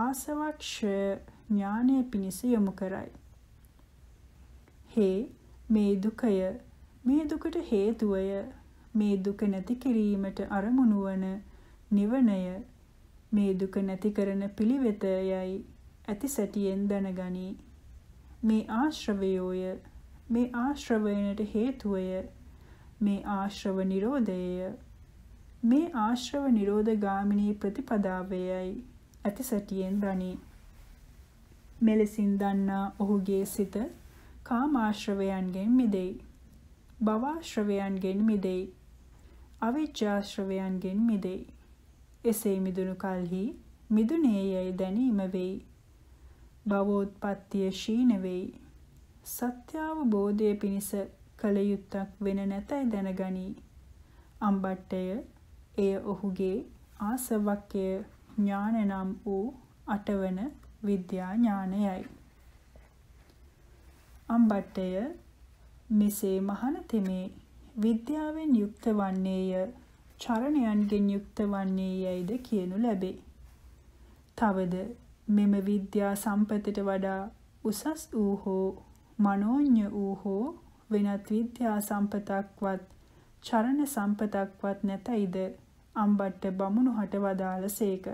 ආසවක්ෂය ඥානය පිණිස යොමු කරයි. හේ මේ දුකය මේ දුකට හේතුවය මේ දුක නැති කිරීමට අරමුණු වන නිවනය මේ දුක නැති කරන පිළිවෙත යයි ඇති සැටියෙන් දැනගනී මේ ආශ්‍රවයෝය මේ ආශ්‍රවයනට හේතුවය මේ ආශ්‍රව නිරෝධය මේ ආශ්‍රව නිරෝධ ගාමිනී ප්‍රතිපදාවයයි ඇති සැටියෙන් රණී මෙලෙසින් දන්නා ඔහුගේ සිත කාමාශ්‍රවයන්ගෙන් මිදෙයි භවශ්‍රවයන්ගෙන් මිදෙයි අවිජ්ජාශ්‍රවයන්ගෙන් මිදෙයි එසේ මිදුණු කලෙහි මිදුණේයයි දැනීම වෙයි භවෝත්පත්තිය ශීන වෙයි සත්‍යාවබෝධය පිණිස කළ යුත්තක් වෙන නැතයි දැනගනී. අම්බට්ටය එය ඔහුගේ ආසවක්්‍යය ඥාන නම් වූ අටවන විද්‍යා ඥානයයි. අම්බට්ටය මෙසේ මහන තෙමේ විද්‍යාවෙන් යුක්ත වන්නේය චරණයන්ගෙන් යුක්ත වන්නේ යයිද කියනු ලැබේ. තවද මෙම විද්‍යා සම්පතට වඩා උසස් වූ හෝ මනෝඥ වූ හෝ වෙනත් විද්‍යා සම්පතක්වත් චරණ සම්පතක්වත් නැතයිද අම්බට්ට බමුණුහට වදාළසේක.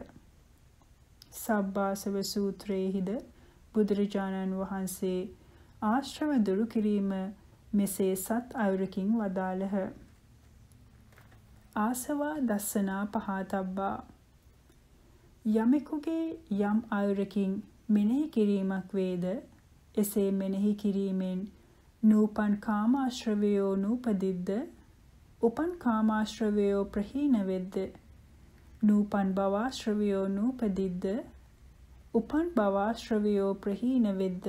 සබ්බාසව සූත්‍රයේහිද බුදුරජාණන් වහන්සේ ආශ්‍රව දුරු කිරීම මෙසේ සත් අයුරකින් වදාළහ. ආසවා දස්සනා පහතබ්බා යමෙකුගේ යම් අයුරකින් මෙනෙහි කිරීමක් වේද එසේ මෙනෙහි කිරීමෙන් නූපන් කාමාශ්‍රවයෝ නූපදිද්ද උපන් කාමාශ්‍රවයෝ ප්‍රහීන වෙද්ද නූපන් භවාශ්‍රවයෝ නූපදිද්ද උපන් භවාශ්‍රවයෝ ප්‍රහීන වෙද්ද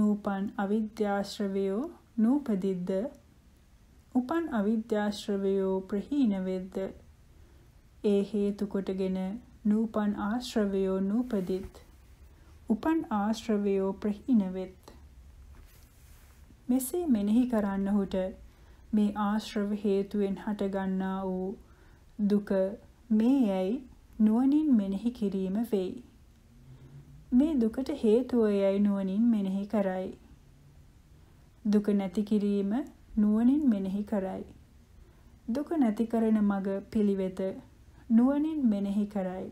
නූපන් අවිද්‍යාශ්‍රවයෝ නූපදිද්ද උපන් අවිද්‍යාශ්‍රවයෝ ප්‍රහීන වෙද්ද ඒ හේතු කොටගෙන නූපන් ආශ්‍රවයෝ නූපදිත් උපන් ආශ්‍රවයෝ ප්‍රහීන වෙත් මෙසේ මෙනෙහි කරන්නහුට මේ ආශ්‍රව හේතුවෙන් හටගන්නා වූ දුක මේ යැයි නුවණින් මෙනෙහි කිරීම වෙයි. මේ දුකට හේතුව යැයි නුවණින් මෙනෙහි කරයි. දුක නැති කිරීම නුවණින් මෙනෙහි කරයි. දුක නැති කරන මඟ පිළිවෙත නුවණින් මෙනෙහි කරයි.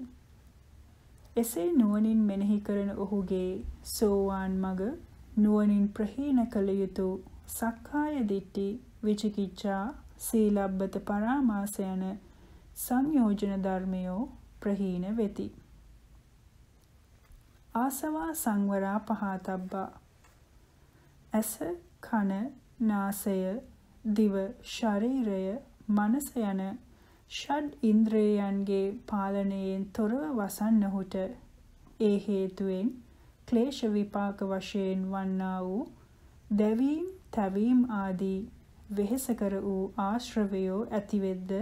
එසේ නුවණින් මෙනෙහි කරන ඔහුගේ සෝවාන් මඟ නුවණින් ප්‍රහීන කළ යුතු සක්කාය දිට්ඨි විචිකිච්ඡා සීලබ්බත පරාමාස යන සංයෝජන ධර්මයෝ ප්‍රහීන වෙති ආසවා සංවරා පහතබ්බා ඇස කන නාසය දිව ශරීරය මනස යන ෂඩ් ඉන්ද්‍රයන්ගේ පාලනයෙන් තොරව වසන්නහුට ඒ හේතුවෙන් ක්ලේශ විපාක වශයෙන් වන්නා වූ දැවීම් තැවීම් ආදී වෙහෙසකර වූ ආශ්‍රවයෝ ඇතිවෙද්ද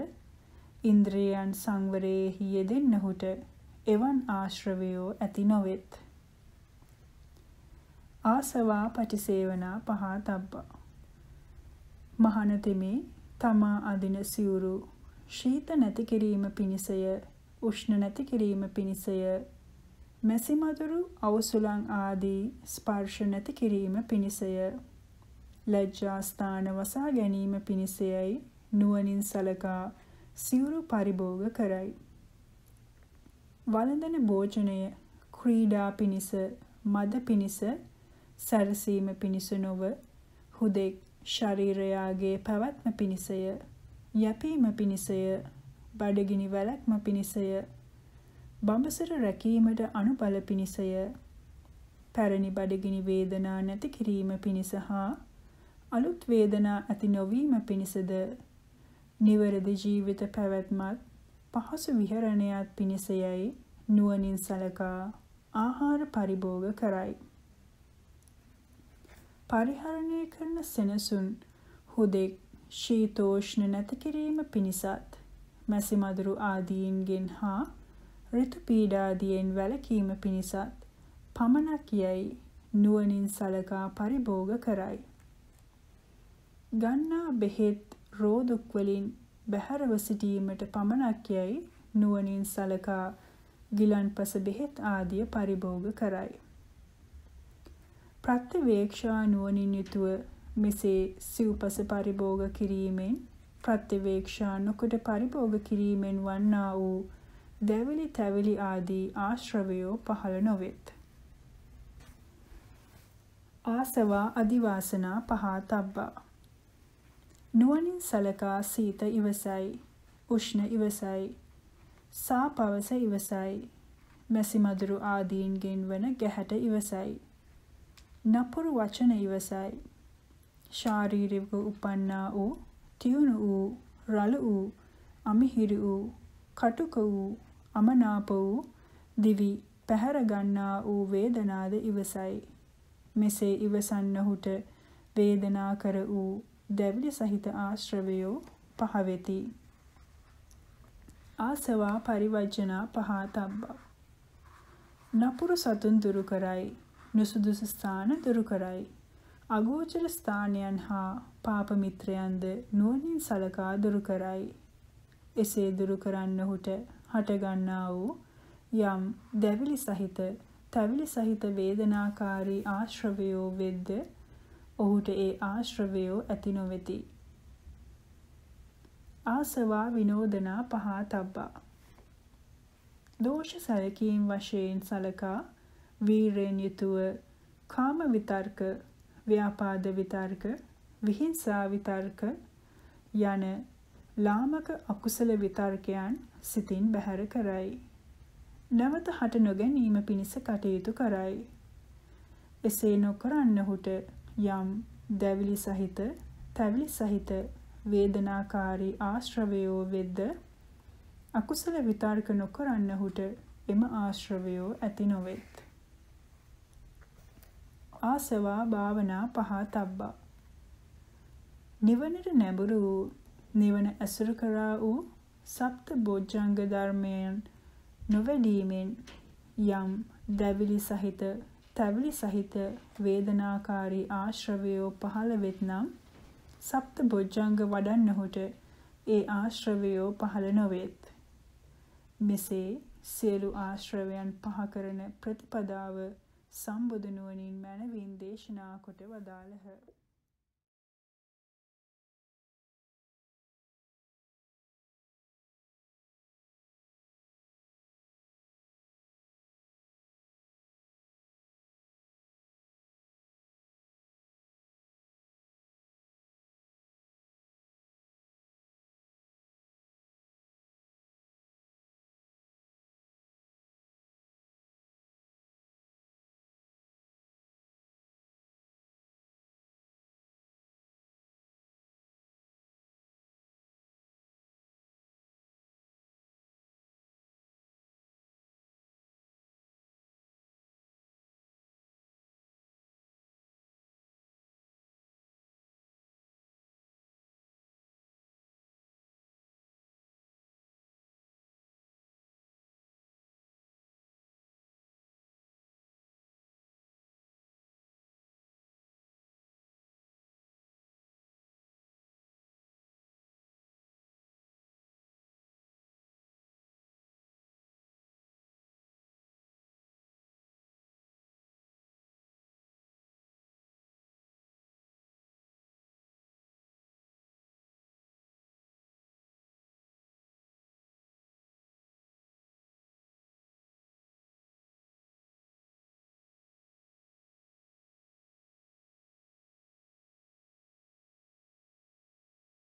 ඉන්ද්‍රයන් සංවරයෙහි යෙදෙන්නහුට එවන් ආශ්‍රවයෝ ඇති නොවෙත්. ආසවා පටිසේවනා පහතබ්බා. මහනතෙමේ තමා අදින සිවුරු ශීත නැති කිරීම පිණිසය උෂ්ණ නැති කිරීම පිණිසය මැසිමදුරු අවසුලං ආදී ස්පර්ශ නැති කිරීම පිණිසය. ලැජ්ජාස්ථාන වසා ගැනීම පිණිසයයි නුවණින් සලකා සිවුරු පරිභෝග කරයි. වළඳන භෝජනය ක්‍රීඩා පිණිස මද පිණිස සැරසීම පිණිස නොව හුදෙක් ශරීරයාගේ පැවැත්ම පිණිසය යැපීම පිණිසය බඩගිනි වැළක්ම පිණිසය බඹසර රැකීමට අනුඵල පිණිසය. පැරණි බඩගිනි වේදනා නැති කිරීම පිණිස හා අලුත් වේදනා ඇති නොවීම පිණිසද නිවැරදි ජීවිත පැවැත්මත් පහසු විහරණයත් පිණිසයයි නුවණින් සලකා ආහාර පරිභෝග කරයි. පරිහරණය කරන සෙනසුන් හුදෙක් ශීතෝෂ්ණ නැති කිරීම පිණිසත් මැසි මදුරු ආදීන්ගෙන් හා ඍතු පීඩාදියෙන් වැළකීම පිණිසත් පමණක් යයි නුවණින් සලකා පරිභෝග කරයි. ගන්නා බෙහෙත් රෝදුක් වලින් බැහැරව සිටීමට පමණක් යයි නුවණින් සලකා ගිලන්පස බෙහෙත් ආදිය පරිභෝග කරයි. ප්‍රත්‍යවේක්ෂා නුවණින් යුතුව මෙසේ සිව්පස පරිභෝග කිරීමෙන් ප්‍රත්‍යවේක්ෂා නොකොට පරිභෝග කිරීමෙන් වන්නා වූ දැවිලි තැවිලි ආදී ආශ්‍රවයෝ පහළ නොවෙත්. ආසවා අදිවාසනා පහතබ්බා. නුවණින් සලකා සීත ඉවසයි, උෂ්ණ ඉවසයි, සාපවස ඉවසයි, මැසි මදුරු ආදීන්ගෙන් වන ගැහැට ඉවසයි. නපුරු වචන ඉවසයි. ශාරීරික උපන්නා වූ, තියුණු වූ, රළු වූ, අමිහිරි වූ, කටුක වූ අමනාප වූ දිවි පැහැර ගන්නා වූ වේදනාද ඉවසයි. මෙසේ ඉවසන්නහුට වේදනා කර වූ දැවිලි සහිත ආශ්‍රවයෝ පහ වෙති. ආසවා පරිවර්ජනා පහතබ්බා. නපුරු සතුන් දුරු කරයි. නුසුදුසු ස්ථාන දුරු කරයි. අගෝචර ස්ථානයන් හා පාප මිත්‍රයන්ද නුවණින් සලකා දුරු කරයි. එසේ දුරු කරන්නහුට හටගන්නා වූ යම් දැවිලි සහිත තැවිලි සහිත වේදනාකාරී ආශ්‍රවයෝ වෙද්ද ඔහුට ඒ ආශ්‍රවයෝ ඇති නොවෙති. ආසවා විනෝදනා පහා තබ්බා. දෝෂ සැලකීම් වශයෙන් සලකා වීරයෙන් යුතුව කාම විතර්ක, ව්‍යාපාද විතර්ක, විහිංසා විතර්ක යන ලාමක අකුසල විතර්කයන් සිතින් බැහැර කරයි. නැවත හට නොගැනීම පිණිස කටයුතු කරයි. එසේ නොකරන්නහුට යම් දැවිලි සහිත, තැවිලි සහිත වේදනාකාරී ආශ්‍රවයෝ වෙද්ද අකුසල විතර්ක නොකරන්නහුට එම ආශ්‍රවයෝ ඇති නොවෙත්. ආසවා භාවනා පහ තබ්බා. නිවනට නැඹුරු වූ නිවන ඇසුරු කරා වූ සප්ත බොජ්ජංග ධර්මයන් නොවැඩීමෙන් යම් දැවිලි සහිත තැවිලි සහිත වේදනාකාරී ආශ්‍රවයෝ පහළ වෙත්නම් සප්ත බොජ්ජංග වඩන්නහුට ඒ ආශ්‍රවයෝ පහළ නොවේත්. මෙසේ සියලු ආශ්‍රවයන් පහ කරන ප්‍රතිපදාව සම්බුදුනුවනින් මැනවින් දේශනා කොට වදාළහ.